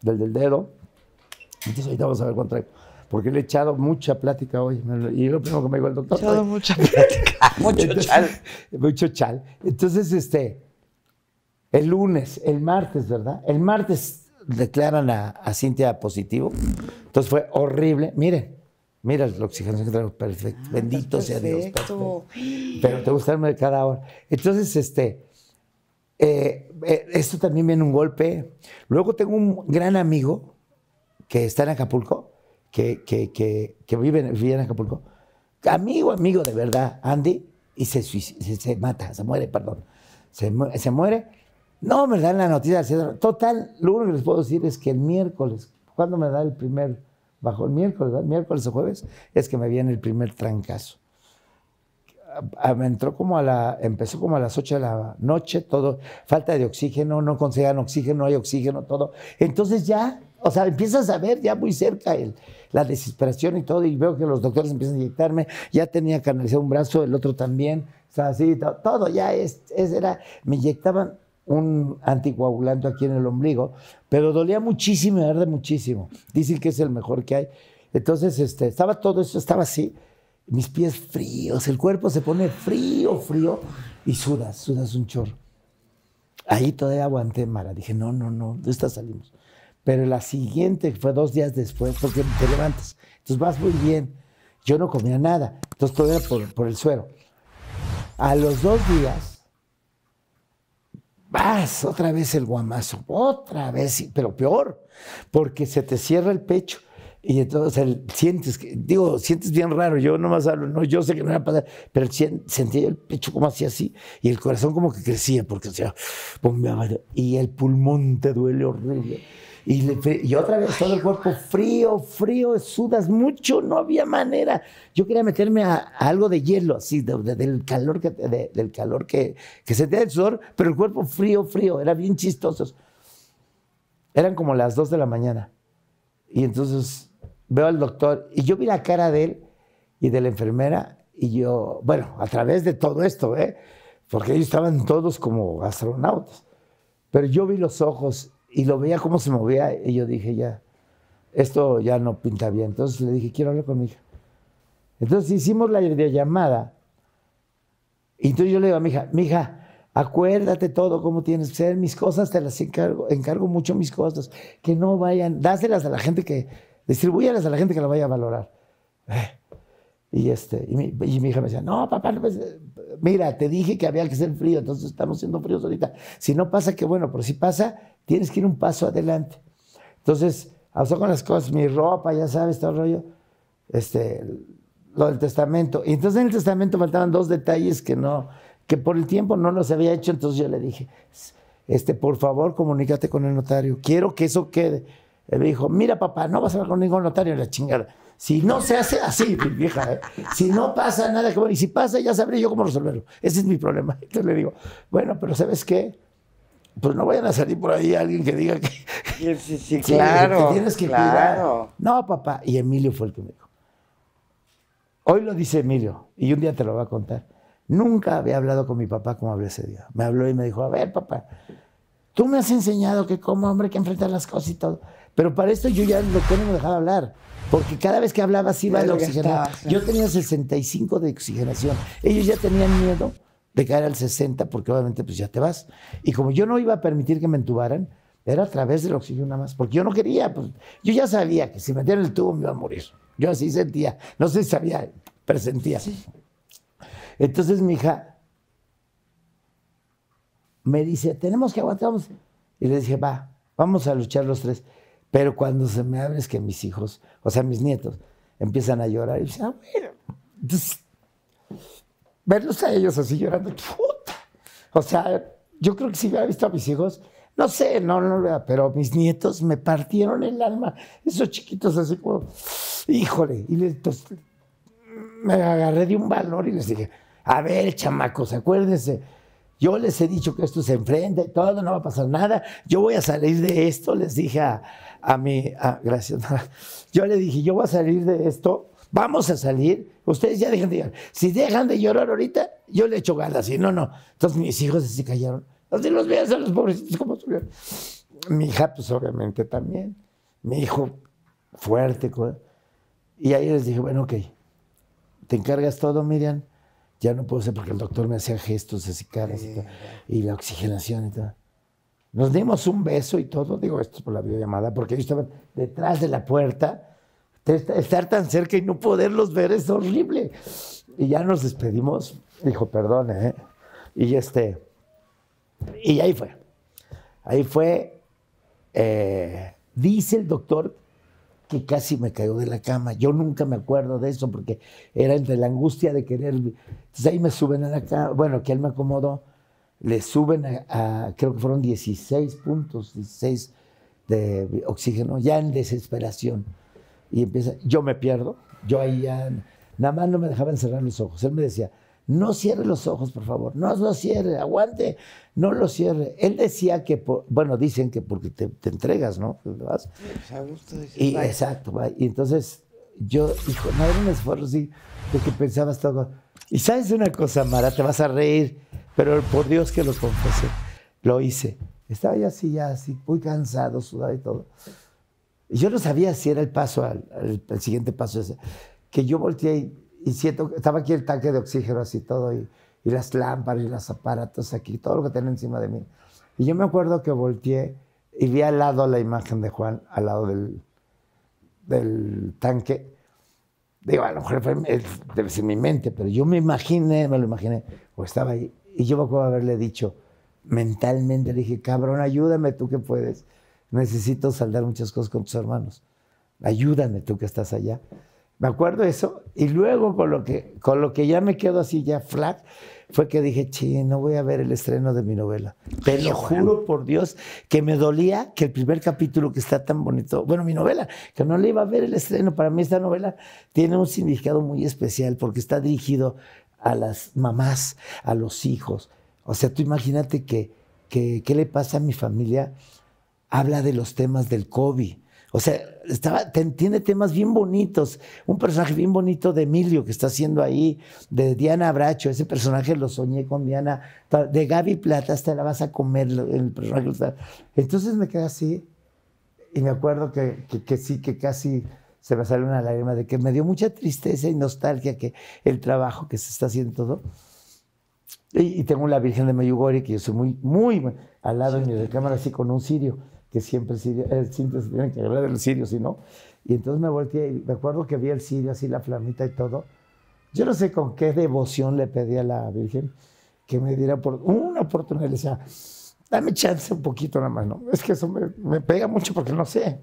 del del dedo. Entonces ahorita vamos a ver cuánto traigo. Porque le he echado mucha plática hoy. Y lo primero que me dijo el doctor. He echado mucha plática. mucho chal. Mucho chal. Entonces, este, el lunes, el martes, ¿verdad? El martes declaran a, a Cintia positivo. Entonces fue horrible. Miren, Mira el oxigenación que traigo. perfecto. Ah, Bendito sea Dios. Perfecto. Pero te gusta de cada hora. Entonces, este, eh, eh, esto también viene un golpe. Luego tengo un gran amigo que está en Acapulco, que, que, que, vive, en, Acapulco. Amigo, amigo de verdad, Andy, y se, se, mata, se muere, perdón. Se, muere. No me dan la noticia Total, lo único que les puedo decir es que el miércoles, cuando me da el primer, bajo el miércoles, miércoles o jueves, es que me viene el primer trancazo entró como a la, empezó como a las 8 de la noche, todo, falta de oxígeno, no conseguían oxígeno, no hay oxígeno, todo. Entonces ya, o sea, empiezas a ver ya muy cerca el, la desesperación y todo, y veo que los doctores empiezan a inyectarme, ya tenía canalizado un brazo, el otro también, estaba así, todo, ya es, era, me inyectaban un anticoagulante aquí en el ombligo, pero dolía muchísimo, me muchísimo. Dicen que es el mejor que hay. Entonces, este, estaba todo eso, estaba así mis pies fríos, el cuerpo se pone frío, frío, y sudas, sudas un chorro. Ahí todavía aguanté, Mara. Dije, no, no, no, de esta salimos. Pero la siguiente fue dos días después, porque te levantas. Entonces vas muy bien. Yo no comía nada. Entonces todavía por el suero. A los dos días, vas otra vez el guamazo, otra vez, pero peor, porque se te cierra el pecho y entonces el, sientes, que, digo, sientes bien raro, yo nomás hablo, no, yo sé que no era para pero sentía el pecho como así, así y el corazón como que crecía porque o sea, bombeaba y el pulmón te duele horrible. Y, y otra vez todo el cuerpo frío, frío, sudas mucho, no había manera. Yo quería meterme a, algo de hielo, así, del calor, que, del calor que, que sentía el sudor, pero el cuerpo frío, frío, era bien chistoso. Eran como las 2 de la mañana. Y entonces veo al doctor y yo vi la cara de él y de la enfermera y yo, bueno, a través de todo esto, ¿eh? porque ellos estaban todos como astronautas, pero yo vi los ojos y lo veía cómo se movía y yo dije, ya, esto ya no pinta bien. Entonces le dije, quiero hablar con mi hija. Entonces hicimos la llamada y entonces yo le digo a mi hija, mi hija, acuérdate todo cómo tienes que ser, mis cosas te las encargo, encargo mucho mis cosas, que no vayan, dáselas a la gente que, distribúyalas a la gente que la vaya a valorar. Eh, y, este, y mi, hija me decía, no, papá, mira, te dije que había que ser frío, entonces estamos siendo fríos ahorita. Si no pasa, qué bueno, pero si pasa, tienes que ir un paso adelante. Entonces, avanzó con las cosas, mi ropa, ya sabes, todo el rollo, este, lo del testamento. Y entonces en el testamento faltaban dos detalles que no, que por el tiempo no los había hecho, entonces yo le dije, este, por favor, comunícate con el notario, quiero que eso quede. Él me dijo, mira papá, no vas a hablar con ningún notario en la chingada. Si no se hace así, vieja, ¿eh? si no pasa nada, y si pasa, ya sabré yo cómo resolverlo. Ese es mi problema. Entonces le digo, bueno, pero ¿sabes qué? Pues no vayan a salir por ahí alguien que diga que. claro. tienes que claro. No, papá. Y Emilio fue el que me dijo. Hoy lo dice Emilio, y un día te lo va a contar. Nunca había hablado con mi papá como hablé ese día. Me habló y me dijo, a ver, papá, tú me has enseñado que como hombre que enfrentar las cosas y todo. Pero para esto yo ya lo tengo no me dejaba hablar. Porque cada vez que hablaba sí iba a oxígeno. Yo tenía 65 de oxigenación. Ellos ya tenían miedo de caer al 60 porque obviamente pues ya te vas. Y como yo no iba a permitir que me entubaran, era a través del oxígeno nada más. Porque yo no quería, pues yo ya sabía que si me dieron el tubo me iba a morir. Yo así sentía. No sé si sabía, presentía. Entonces mi hija me dice, tenemos que aguantar. Y le dije, va, vamos a luchar los tres. Pero cuando se me abre es que mis hijos, o sea, mis nietos, empiezan a llorar y dicen, ah, bueno, entonces, verlos a ellos así llorando, puta. O sea, yo creo que si hubiera visto a mis hijos, no sé, no, no, pero mis nietos me partieron el alma. Esos chiquitos así como, híjole. Y entonces, pues, me agarré de un valor y les dije, a ver, chamacos, acuérdense. Yo les he dicho que esto se enfrenta y todo, no va a pasar nada. Yo voy a salir de esto, les dije a, a mí, gracias, yo le dije, yo voy a salir de esto, vamos a salir, ustedes ya dejan de llorar. Si dejan de llorar ahorita, yo le echo ganas, y no, no. Entonces mis hijos se callaron. Así los veas a los pobrecitos como subieron. Mi hija, pues obviamente también. Mi hijo fuerte. Y ahí les dije, bueno, ok, te encargas todo, Miriam. Ya no puedo ser porque el doctor me hacía gestos así caras y, y la oxigenación y todo. Nos dimos un beso y todo, digo esto es por la videollamada, porque ellos estaban detrás de la puerta. Estar tan cerca y no poderlos ver es horrible. Y ya nos despedimos. Dijo, perdón, ¿eh? Y este. Y ahí fue. Ahí fue. Eh, dice el doctor que casi me cayó de la cama. Yo nunca me acuerdo de eso porque era entre la angustia de querer. Entonces ahí me suben a la cama. Bueno, que él me acomodó le suben a, creo que fueron 16 puntos, 16 de oxígeno, ya en desesperación. Y empieza, yo me pierdo, yo ahí ya, nada más no me dejaban cerrar los ojos. Él me decía, no cierre los ojos, por favor, no los cierre, aguante, no los cierre. Él decía que, bueno, dicen que porque te, entregas, ¿no? Pues, pues, y, exacto, y entonces yo, hijo, no era un esfuerzo sí de que pensabas todo. Y sabes una cosa, Mara, te vas a reír pero por Dios que lo confesé, lo hice. Estaba ya así, ya así, muy cansado, sudado y todo. Y yo no sabía si era el paso, al, el siguiente paso ese. Que yo volteé y, y, siento, estaba aquí el tanque de oxígeno así todo, y, las lámparas y los aparatos aquí, todo lo que tenía encima de mí. Y yo me acuerdo que volteé y vi al lado la imagen de Juan, al lado del, del tanque. Digo, a lo mejor fue, debe ser mi mente, pero yo me imaginé, me lo imaginé, o estaba ahí, y yo me acuerdo haberle dicho, mentalmente le dije, cabrón, ayúdame tú que puedes. Necesito saldar muchas cosas con tus hermanos. Ayúdame tú que estás allá. Me acuerdo eso. Y luego con lo que, con lo que ya me quedo así ya flat, fue que dije, che, no voy a ver el estreno de mi novela. Te lo juro por Dios que me dolía que el primer capítulo que está tan bonito, bueno, mi novela, que no le iba a ver el estreno. Para mí esta novela tiene un significado muy especial porque está dirigido a las mamás, a los hijos. O sea, tú imagínate que, ¿qué le pasa a mi familia? Habla de los temas del COVID. O sea, estaba, tiene temas bien bonitos. Un personaje bien bonito de Emilio que está haciendo ahí, de Diana Abracho. Ese personaje lo soñé con Diana. De Gaby Plata, hasta la vas a comer. El personaje. Entonces me quedé así. Y me acuerdo que, que, que sí, que casi se me sale una lágrima de que me dio mucha tristeza y nostalgia que el trabajo que se está haciendo todo. Y, tengo la Virgen de Mayugori que yo soy muy, muy al lado de mi recámara, así con un sirio, que siempre, sirio, eh, siempre se tienen que hablar del sirio, si no. Y entonces me volteé y me acuerdo que vi el sirio, así la flamita y todo. Yo no sé con qué devoción le pedí a la Virgen que me diera por una oportunidad. Le decía, dame chance un poquito nada más, ¿no? Es que eso me, me pega mucho porque no sé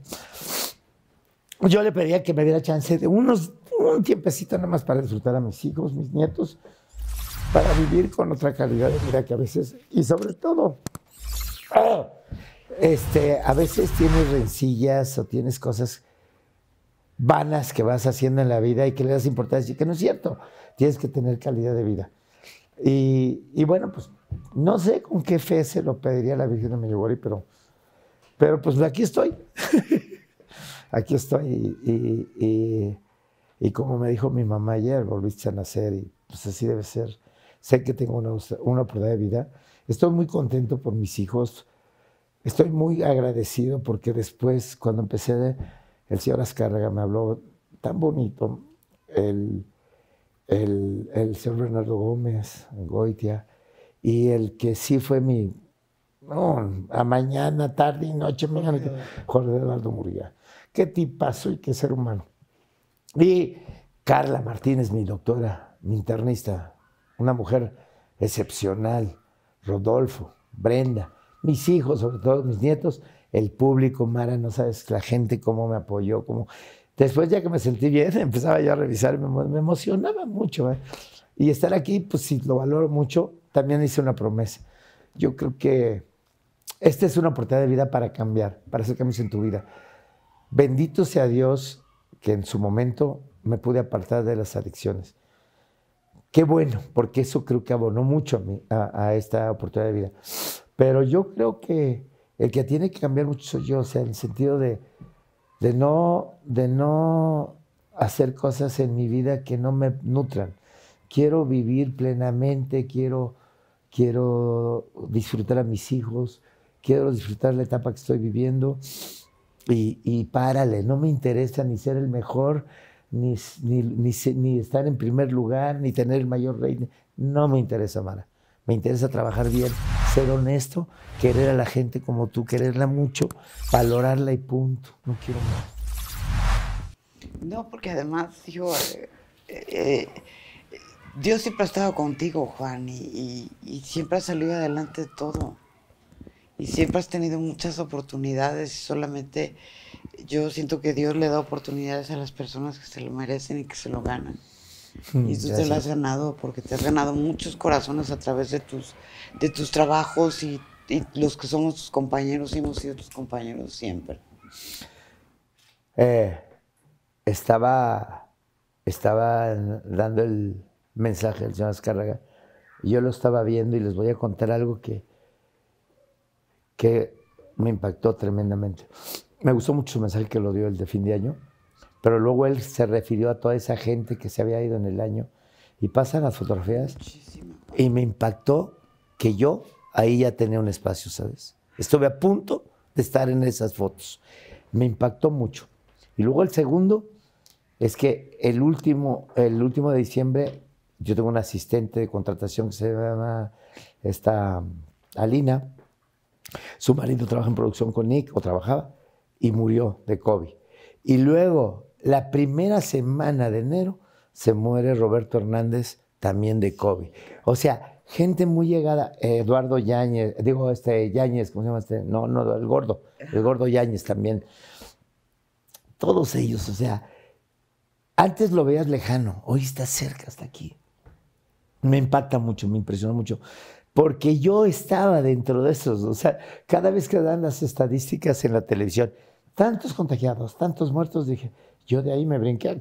yo le pedía que me diera chance de unos, un tiempecito nada más para disfrutar a mis hijos, mis nietos, para vivir con otra calidad de vida que a veces, y sobre todo, este, a veces tienes rencillas o tienes cosas vanas que vas haciendo en la vida y que le das importancia y que no es cierto, tienes que tener calidad de vida. Y, bueno, pues no sé con qué fe se lo pediría la Virgen de Medjugorje, pero, pero pues aquí estoy. aquí estoy y, y, como me dijo mi mamá ayer, volviste a nacer y pues así debe ser. Sé que tengo una, una oportunidad de vida. Estoy muy contento por mis hijos. Estoy muy agradecido porque después, cuando empecé, el señor Azcárraga me habló tan bonito, el, el, el señor Bernardo Gómez, Goitia, y el que sí fue mi no, a mañana, tarde y noche, mañana, Jorge Eduardo Muría Qué tipazo y qué ser humano. Y Carla Martínez, mi doctora, mi internista, una mujer excepcional. Rodolfo, Brenda, mis hijos, sobre todo mis nietos, el público, Mara, no sabes la gente cómo me apoyó, cómo... Después ya que me sentí bien, empezaba yo a revisar, me, me emocionaba mucho. ¿eh? Y estar aquí, pues sí, lo valoro mucho. También hice una promesa. Yo creo que esta es una oportunidad de vida para cambiar, para hacer cambios en tu vida. Bendito sea Dios que en su momento me pude apartar de las adicciones. Qué bueno, porque eso creo que abonó mucho a, mí, a, esta oportunidad de vida. Pero yo creo que el que tiene que cambiar mucho soy yo, o sea, en el sentido de, de, no, de no hacer cosas en mi vida que no me nutran. Quiero vivir plenamente, quiero, quiero disfrutar a mis hijos, quiero disfrutar la etapa que estoy viviendo y, párale, no me interesa ni ser el mejor, ni, ni, estar en primer lugar, ni tener el mayor rey. No me interesa, Mara. Me interesa trabajar bien, ser honesto, querer a la gente como tú, quererla mucho, valorarla y punto. No quiero más. No, porque además, eh, eh, Dios siempre ha estado contigo, Juan, y, siempre ha salido adelante de todo y siempre has tenido muchas oportunidades y solamente yo siento que Dios le da oportunidades a las personas que se lo merecen y que se lo ganan. Mm, y tú te lo has ganado porque te has ganado muchos corazones a través de tus, de tus trabajos y, los que somos tus compañeros y hemos sido tus compañeros siempre. Eh, estaba, estaba dando el mensaje al señor Azcárraga. Yo lo estaba viendo y les voy a contar algo que, que me impactó tremendamente. Me gustó mucho su mensaje que lo dio el de fin de año, pero luego él se refirió a toda esa gente que se había ido en el año y pasan las fotografías y me impactó que yo ahí ya tenía un espacio, ¿sabes? Estuve a punto de estar en esas fotos. Me impactó mucho. Y luego el segundo es que el último, el último de diciembre yo tengo un asistente de contratación que se llama esta Alina su marido trabaja en producción con Nick, o trabajaba, y murió de COVID. Y luego, la primera semana de enero, se muere Roberto Hernández también de COVID. O sea, gente muy llegada. Eduardo Yáñez, digo, este Yáñez, ¿cómo se llama este? No, no, el gordo, el gordo Yáñez también. Todos ellos, o sea, antes lo veías lejano, hoy está cerca, hasta aquí. Me impacta mucho, me impresiona mucho porque yo estaba dentro de esos. O sea, cada vez que dan las estadísticas en la televisión, tantos contagiados, tantos muertos, dije, yo de ahí me brinqué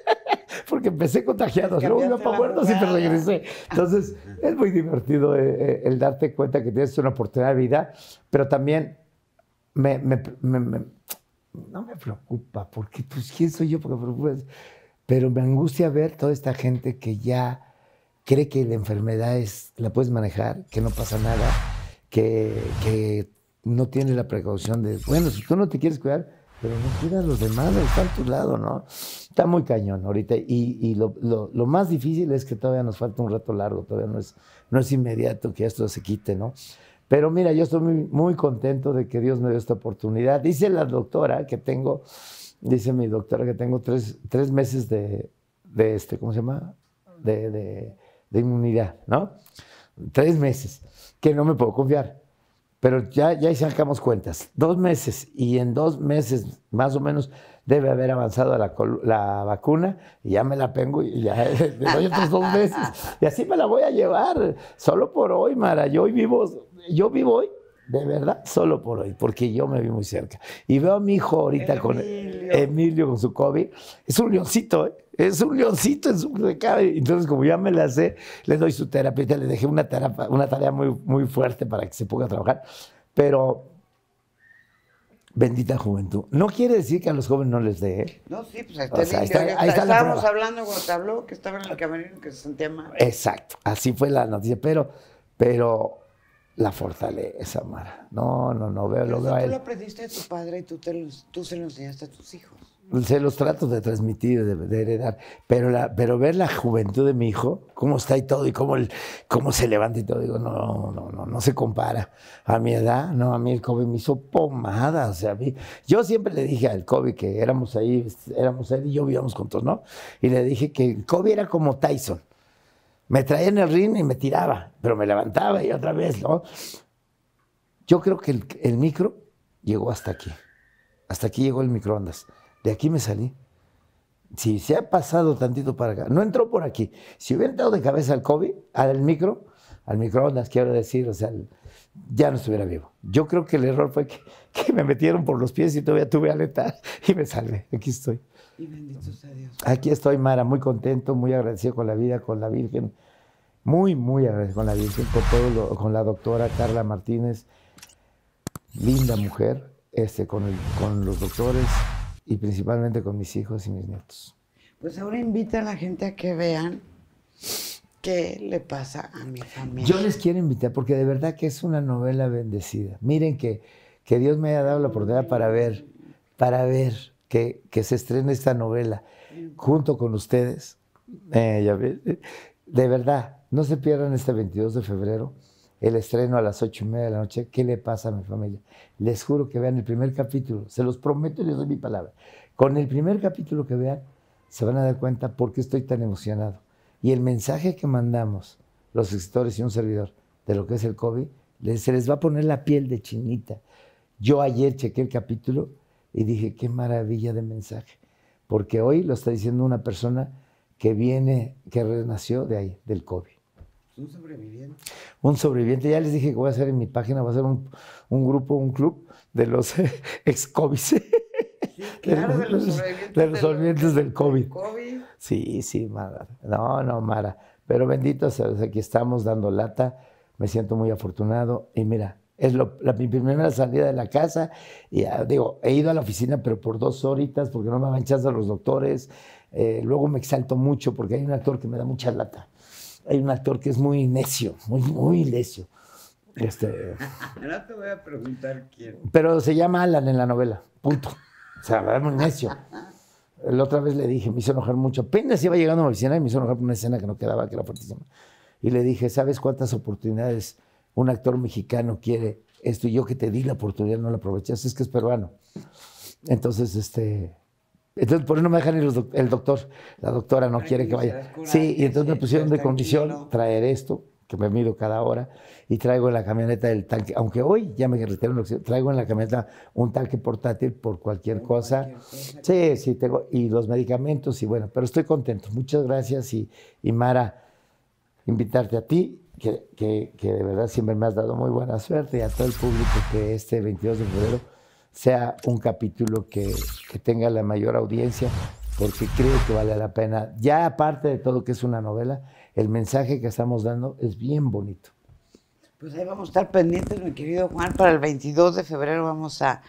porque empecé contagiado, luego iba para muertos y me regresé. Entonces, es muy divertido eh, eh, el darte cuenta que tienes una oportunidad de vida, pero también me, no me preocupa, porque pues quién soy yo para pero me angustia ver toda esta gente que ya cree que la enfermedad es, la puedes manejar, que no pasa nada, que, no tiene la precaución de, bueno, si tú no te quieres cuidar, pero no cuidas a los demás, está a tu lado, ¿no? Está muy cañón ahorita. Y, lo, más difícil es que todavía nos falta un rato largo, todavía no es, no es inmediato que esto se quite, ¿no? Pero mira, yo estoy muy, muy contento de que Dios me dio esta oportunidad. Dice la doctora que tengo, dice mi doctora que tengo tres, meses de, este, ¿cómo se llama? de, de inmunidad, ¿no? Tres meses, que no me puedo confiar. Pero ya, ya sacamos cuentas. Dos meses y en dos meses más o menos debe haber avanzado la, vacuna y ya me la pongo y ya le doy otros dos meses. Y así me la voy a llevar. Solo por hoy, Mara. Yo hoy vivo, yo vivo hoy de verdad, solo por hoy, porque yo me vi muy cerca. Y veo a mi hijo ahorita con Emilio con su COVID. Es un leoncito, ¿eh? Es un leoncito, es un Entonces, como ya me la sé, le doy su terapia, le dejé una tarea, una tarea muy, muy fuerte para que se ponga a trabajar. Pero Bendita juventud. No quiere decir que a los jóvenes no les dé. ¿eh? No, sí, pues ahí está. ahí estábamos hablando cuando te habló que estaba en el camerino que se sentía mal. Exacto, así fue la noticia. Pero, pero la fortaleza, Mara. No, no, no veo, lo Tú lo aprendiste de tu padre y tú, se lo enseñaste a tus hijos. Se los trato de transmitir, de, heredar. Pero, la, pero ver la juventud de mi hijo, cómo está y todo, y cómo, el, cómo se levanta y todo, digo, no, no, no, no, no se compara. A mi edad, no, a mí el COVID me hizo pomada. O sea, yo siempre le dije al COVID que éramos ahí, éramos él y yo vivíamos juntos, ¿no? Y le dije que el COVID era como Tyson. Me traía en el ring y me tiraba, pero me levantaba y otra vez, ¿no? Yo creo que el, micro llegó hasta aquí. Hasta aquí llegó el microondas. De aquí me salí. Si se ha pasado tantito para acá, no entró por aquí. Si hubiera entrado de cabeza al COVID, al micro, al microondas, quiero decir, o sea, ya no estuviera vivo. Yo creo que el error fue que, me metieron por los pies y todavía tuve aleta y me salvé. Aquí estoy. Y bendito sea Dios. Aquí estoy, Mara, muy contento, muy agradecido con la vida, con la Virgen, muy, muy agradecido con la con, con la doctora Carla Martínez, linda mujer, este, con, los doctores y principalmente con mis hijos y mis nietos. Pues ahora invita a la gente a que vean qué le pasa a mi familia. Yo les quiero invitar porque de verdad que es una novela bendecida. Miren que, que Dios me haya dado la oportunidad para ver, para ver que, se estrena esta novela junto con ustedes. Eh, de verdad, no se pierdan este 22 de febrero el estreno a las 8 y media de la noche. ¿Qué le pasa a mi familia? Les juro que vean el primer capítulo. Se los prometo y les doy mi palabra. Con el primer capítulo que vean, se van a dar cuenta por qué estoy tan emocionado. Y el mensaje que mandamos los escritores y un servidor de lo que es el COVID, se les va a poner la piel de chinita. Yo ayer chequé el capítulo y dije, qué maravilla de mensaje. Porque hoy lo está diciendo una persona que viene, que renació de ahí, del COVID. Pues, un sobreviviente. Un sobreviviente. Ya les dije que voy a hacer en mi página, va a ser un, grupo, un club de los ex COVID. claro, de, los, sobrevivientes, del, COVID. Sí, sí, Mara. No, no, Mara. Pero bendito sea aquí estamos dando lata. Me siento muy afortunado. Y mira, es la, mi primera salida de la casa. Y ah, digo, he ido a la oficina, pero por dos horitas, porque no me manchas a los doctores. Eh, luego me exalto mucho porque hay un actor que me da mucha lata hay un actor que es muy necio, muy, muy necio. Este, te voy a preguntar quién. Pero se llama Alan en la novela, punto. O sea, muy necio. La otra vez le dije, me hizo enojar mucho. Apenas iba llegando a mi oficina y me hizo enojar por una escena que no quedaba, que era fuertísima. Y le dije, ¿sabes cuántas oportunidades un actor mexicano quiere esto? Y yo que te di la oportunidad no la aprovechaste, es que es peruano. Entonces, este, entonces, por eso no me dejan ir el doctor. La doctora no quiere que vaya. sí, y entonces me pusieron de condición traer esto, que me mido cada hora, y traigo en la camioneta el tanque, aunque hoy ya me retiraron, traigo en la camioneta un tanque portátil por cualquier, cosa. Sí, sí, tengo, y los medicamentos, y bueno, pero estoy contento. Muchas gracias, y, Mara, invitarte a ti que, que, de verdad siempre me has dado muy buena suerte y a todo el público que este 22 de febrero sea un capítulo que, tenga la mayor audiencia, porque creo que vale la pena. Ya aparte de todo que es una novela, el mensaje que estamos dando es bien bonito. Pues ahí vamos a estar pendientes, mi querido Juan. Para el 22 de febrero vamos a,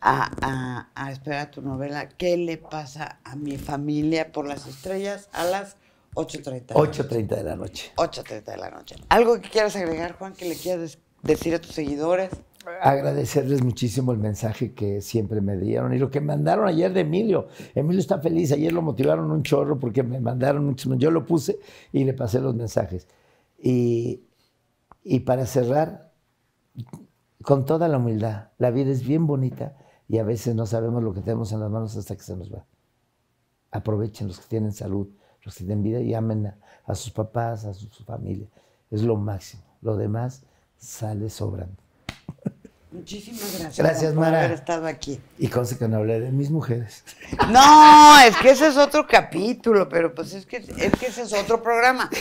a, a, esperar tu novela. ¿Qué le pasa a mi familia por las estrellas a las 8.30? 8.30 de la noche. 8.30 de la noche. ¿Algo que quieras agregar, Juan, que le quieras decir a tus seguidores? agradecerles muchísimo el mensaje que siempre me dieron y lo que mandaron ayer de Emilio. Emilio está feliz, ayer lo motivaron un chorro porque me mandaron muchísimo. Yo lo puse y le pasé los mensajes. Y, y para cerrar, con toda la humildad, la vida es bien bonita y a veces no sabemos lo que tenemos en las manos hasta que se nos va. Aprovechen los que tienen salud, los que tienen vida y amen a, sus papás, a su, su familia. Es lo máximo. Lo demás sale sobrando. Muchísimas gracias. Gracias, por haber estado aquí. Y cosa que no hablé de mis mujeres. No, es que ese es otro capítulo, pero pues es que, es que ese es otro programa.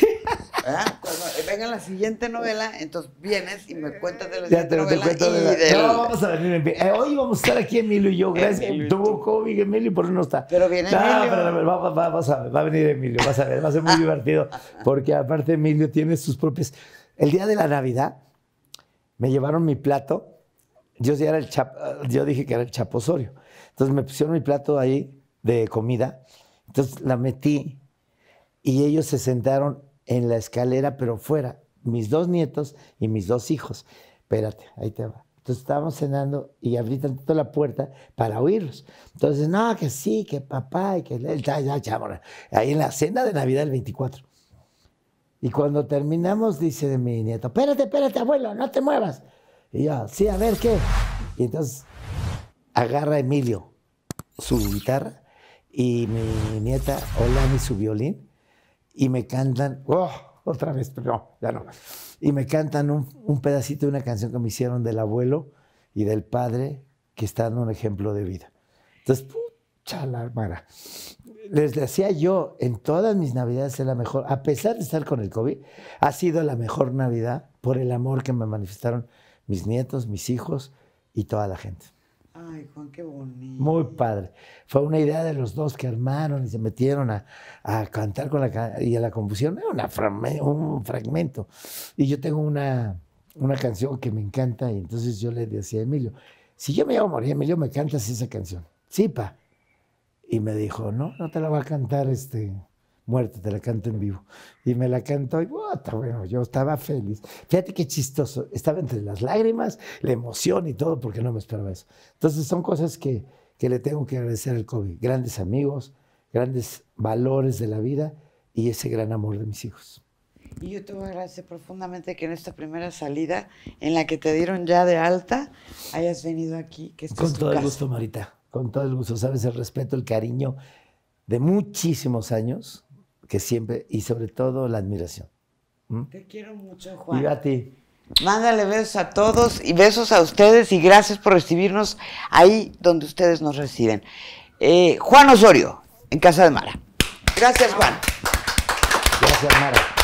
Ah, venga la siguiente novela, entonces vienes y me cuentas de la ya te, novela. vamos a venir. Eh, hoy vamos a estar aquí Emilio y yo. Gracias. Emilio, tuvo COVID Emilio, por eso no está. Pero viene no, Emilio. Pero, va, va, a va a venir Emilio, vas a ver, va a ser muy divertido. Porque aparte Emilio tiene sus propias... El día de la Navidad me llevaron mi plato yo, era el yo dije que era el chaposorio. Entonces me pusieron mi plato ahí de comida, entonces la metí y ellos se sentaron en la escalera, pero fuera, mis dos nietos y mis dos hijos. Espérate, ahí te va. Entonces estábamos cenando y abrí toda la puerta para oírlos. Entonces, no, que sí, que papá, y que ya, ya, ya, ahí en la cena de Navidad del 24. Y cuando terminamos, dice mi nieto, espérate, espérate, abuelo, no te muevas. Y yo, sí, a ver qué. Y entonces agarra Emilio su guitarra y mi nieta Olani su violín y me cantan, oh, otra vez, pero no, ya no. Y me cantan un, pedacito de una canción que me hicieron del abuelo y del padre que están un ejemplo de vida. Entonces, pucha la hermana Les decía yo, en todas mis navidades es la mejor, a pesar de estar con el COVID, ha sido la mejor Navidad por el amor que me manifestaron mis nietos, mis hijos y toda la gente. Ay, Juan, qué bonito. Muy padre. Fue una idea de los dos que armaron y se metieron a, cantar con la y a la confusión. Era un fragmento. Y yo tengo una, una canción que me encanta y entonces yo le decía a Emilio, si yo me llamo morir, Emilio, ¿me cantas esa canción? Sí, pa. Y me dijo, no, no te la va a cantar este muerte, te la canto en vivo. Y me la cantó y bueno, yo estaba feliz. Fíjate qué chistoso, estaba entre las lágrimas, la emoción y todo, porque no me esperaba eso. Entonces son cosas que, que le tengo que agradecer al COVID. Grandes amigos, grandes valores de la vida y ese gran amor de mis hijos. Y yo te voy a profundamente que en esta primera salida, en la que te dieron ya de alta, hayas venido aquí. Que con todo el gusto, Marita. Con todo el gusto. Sabes el respeto, el cariño de muchísimos años que siempre, y sobre todo la admiración. Te quiero mucho, Juan. Y a ti. Mándale besos a todos y besos a ustedes y gracias por recibirnos ahí donde ustedes nos reciben. Eh, Juan Osorio, en Casa de Mara. Gracias, Juan. Gracias, Mara.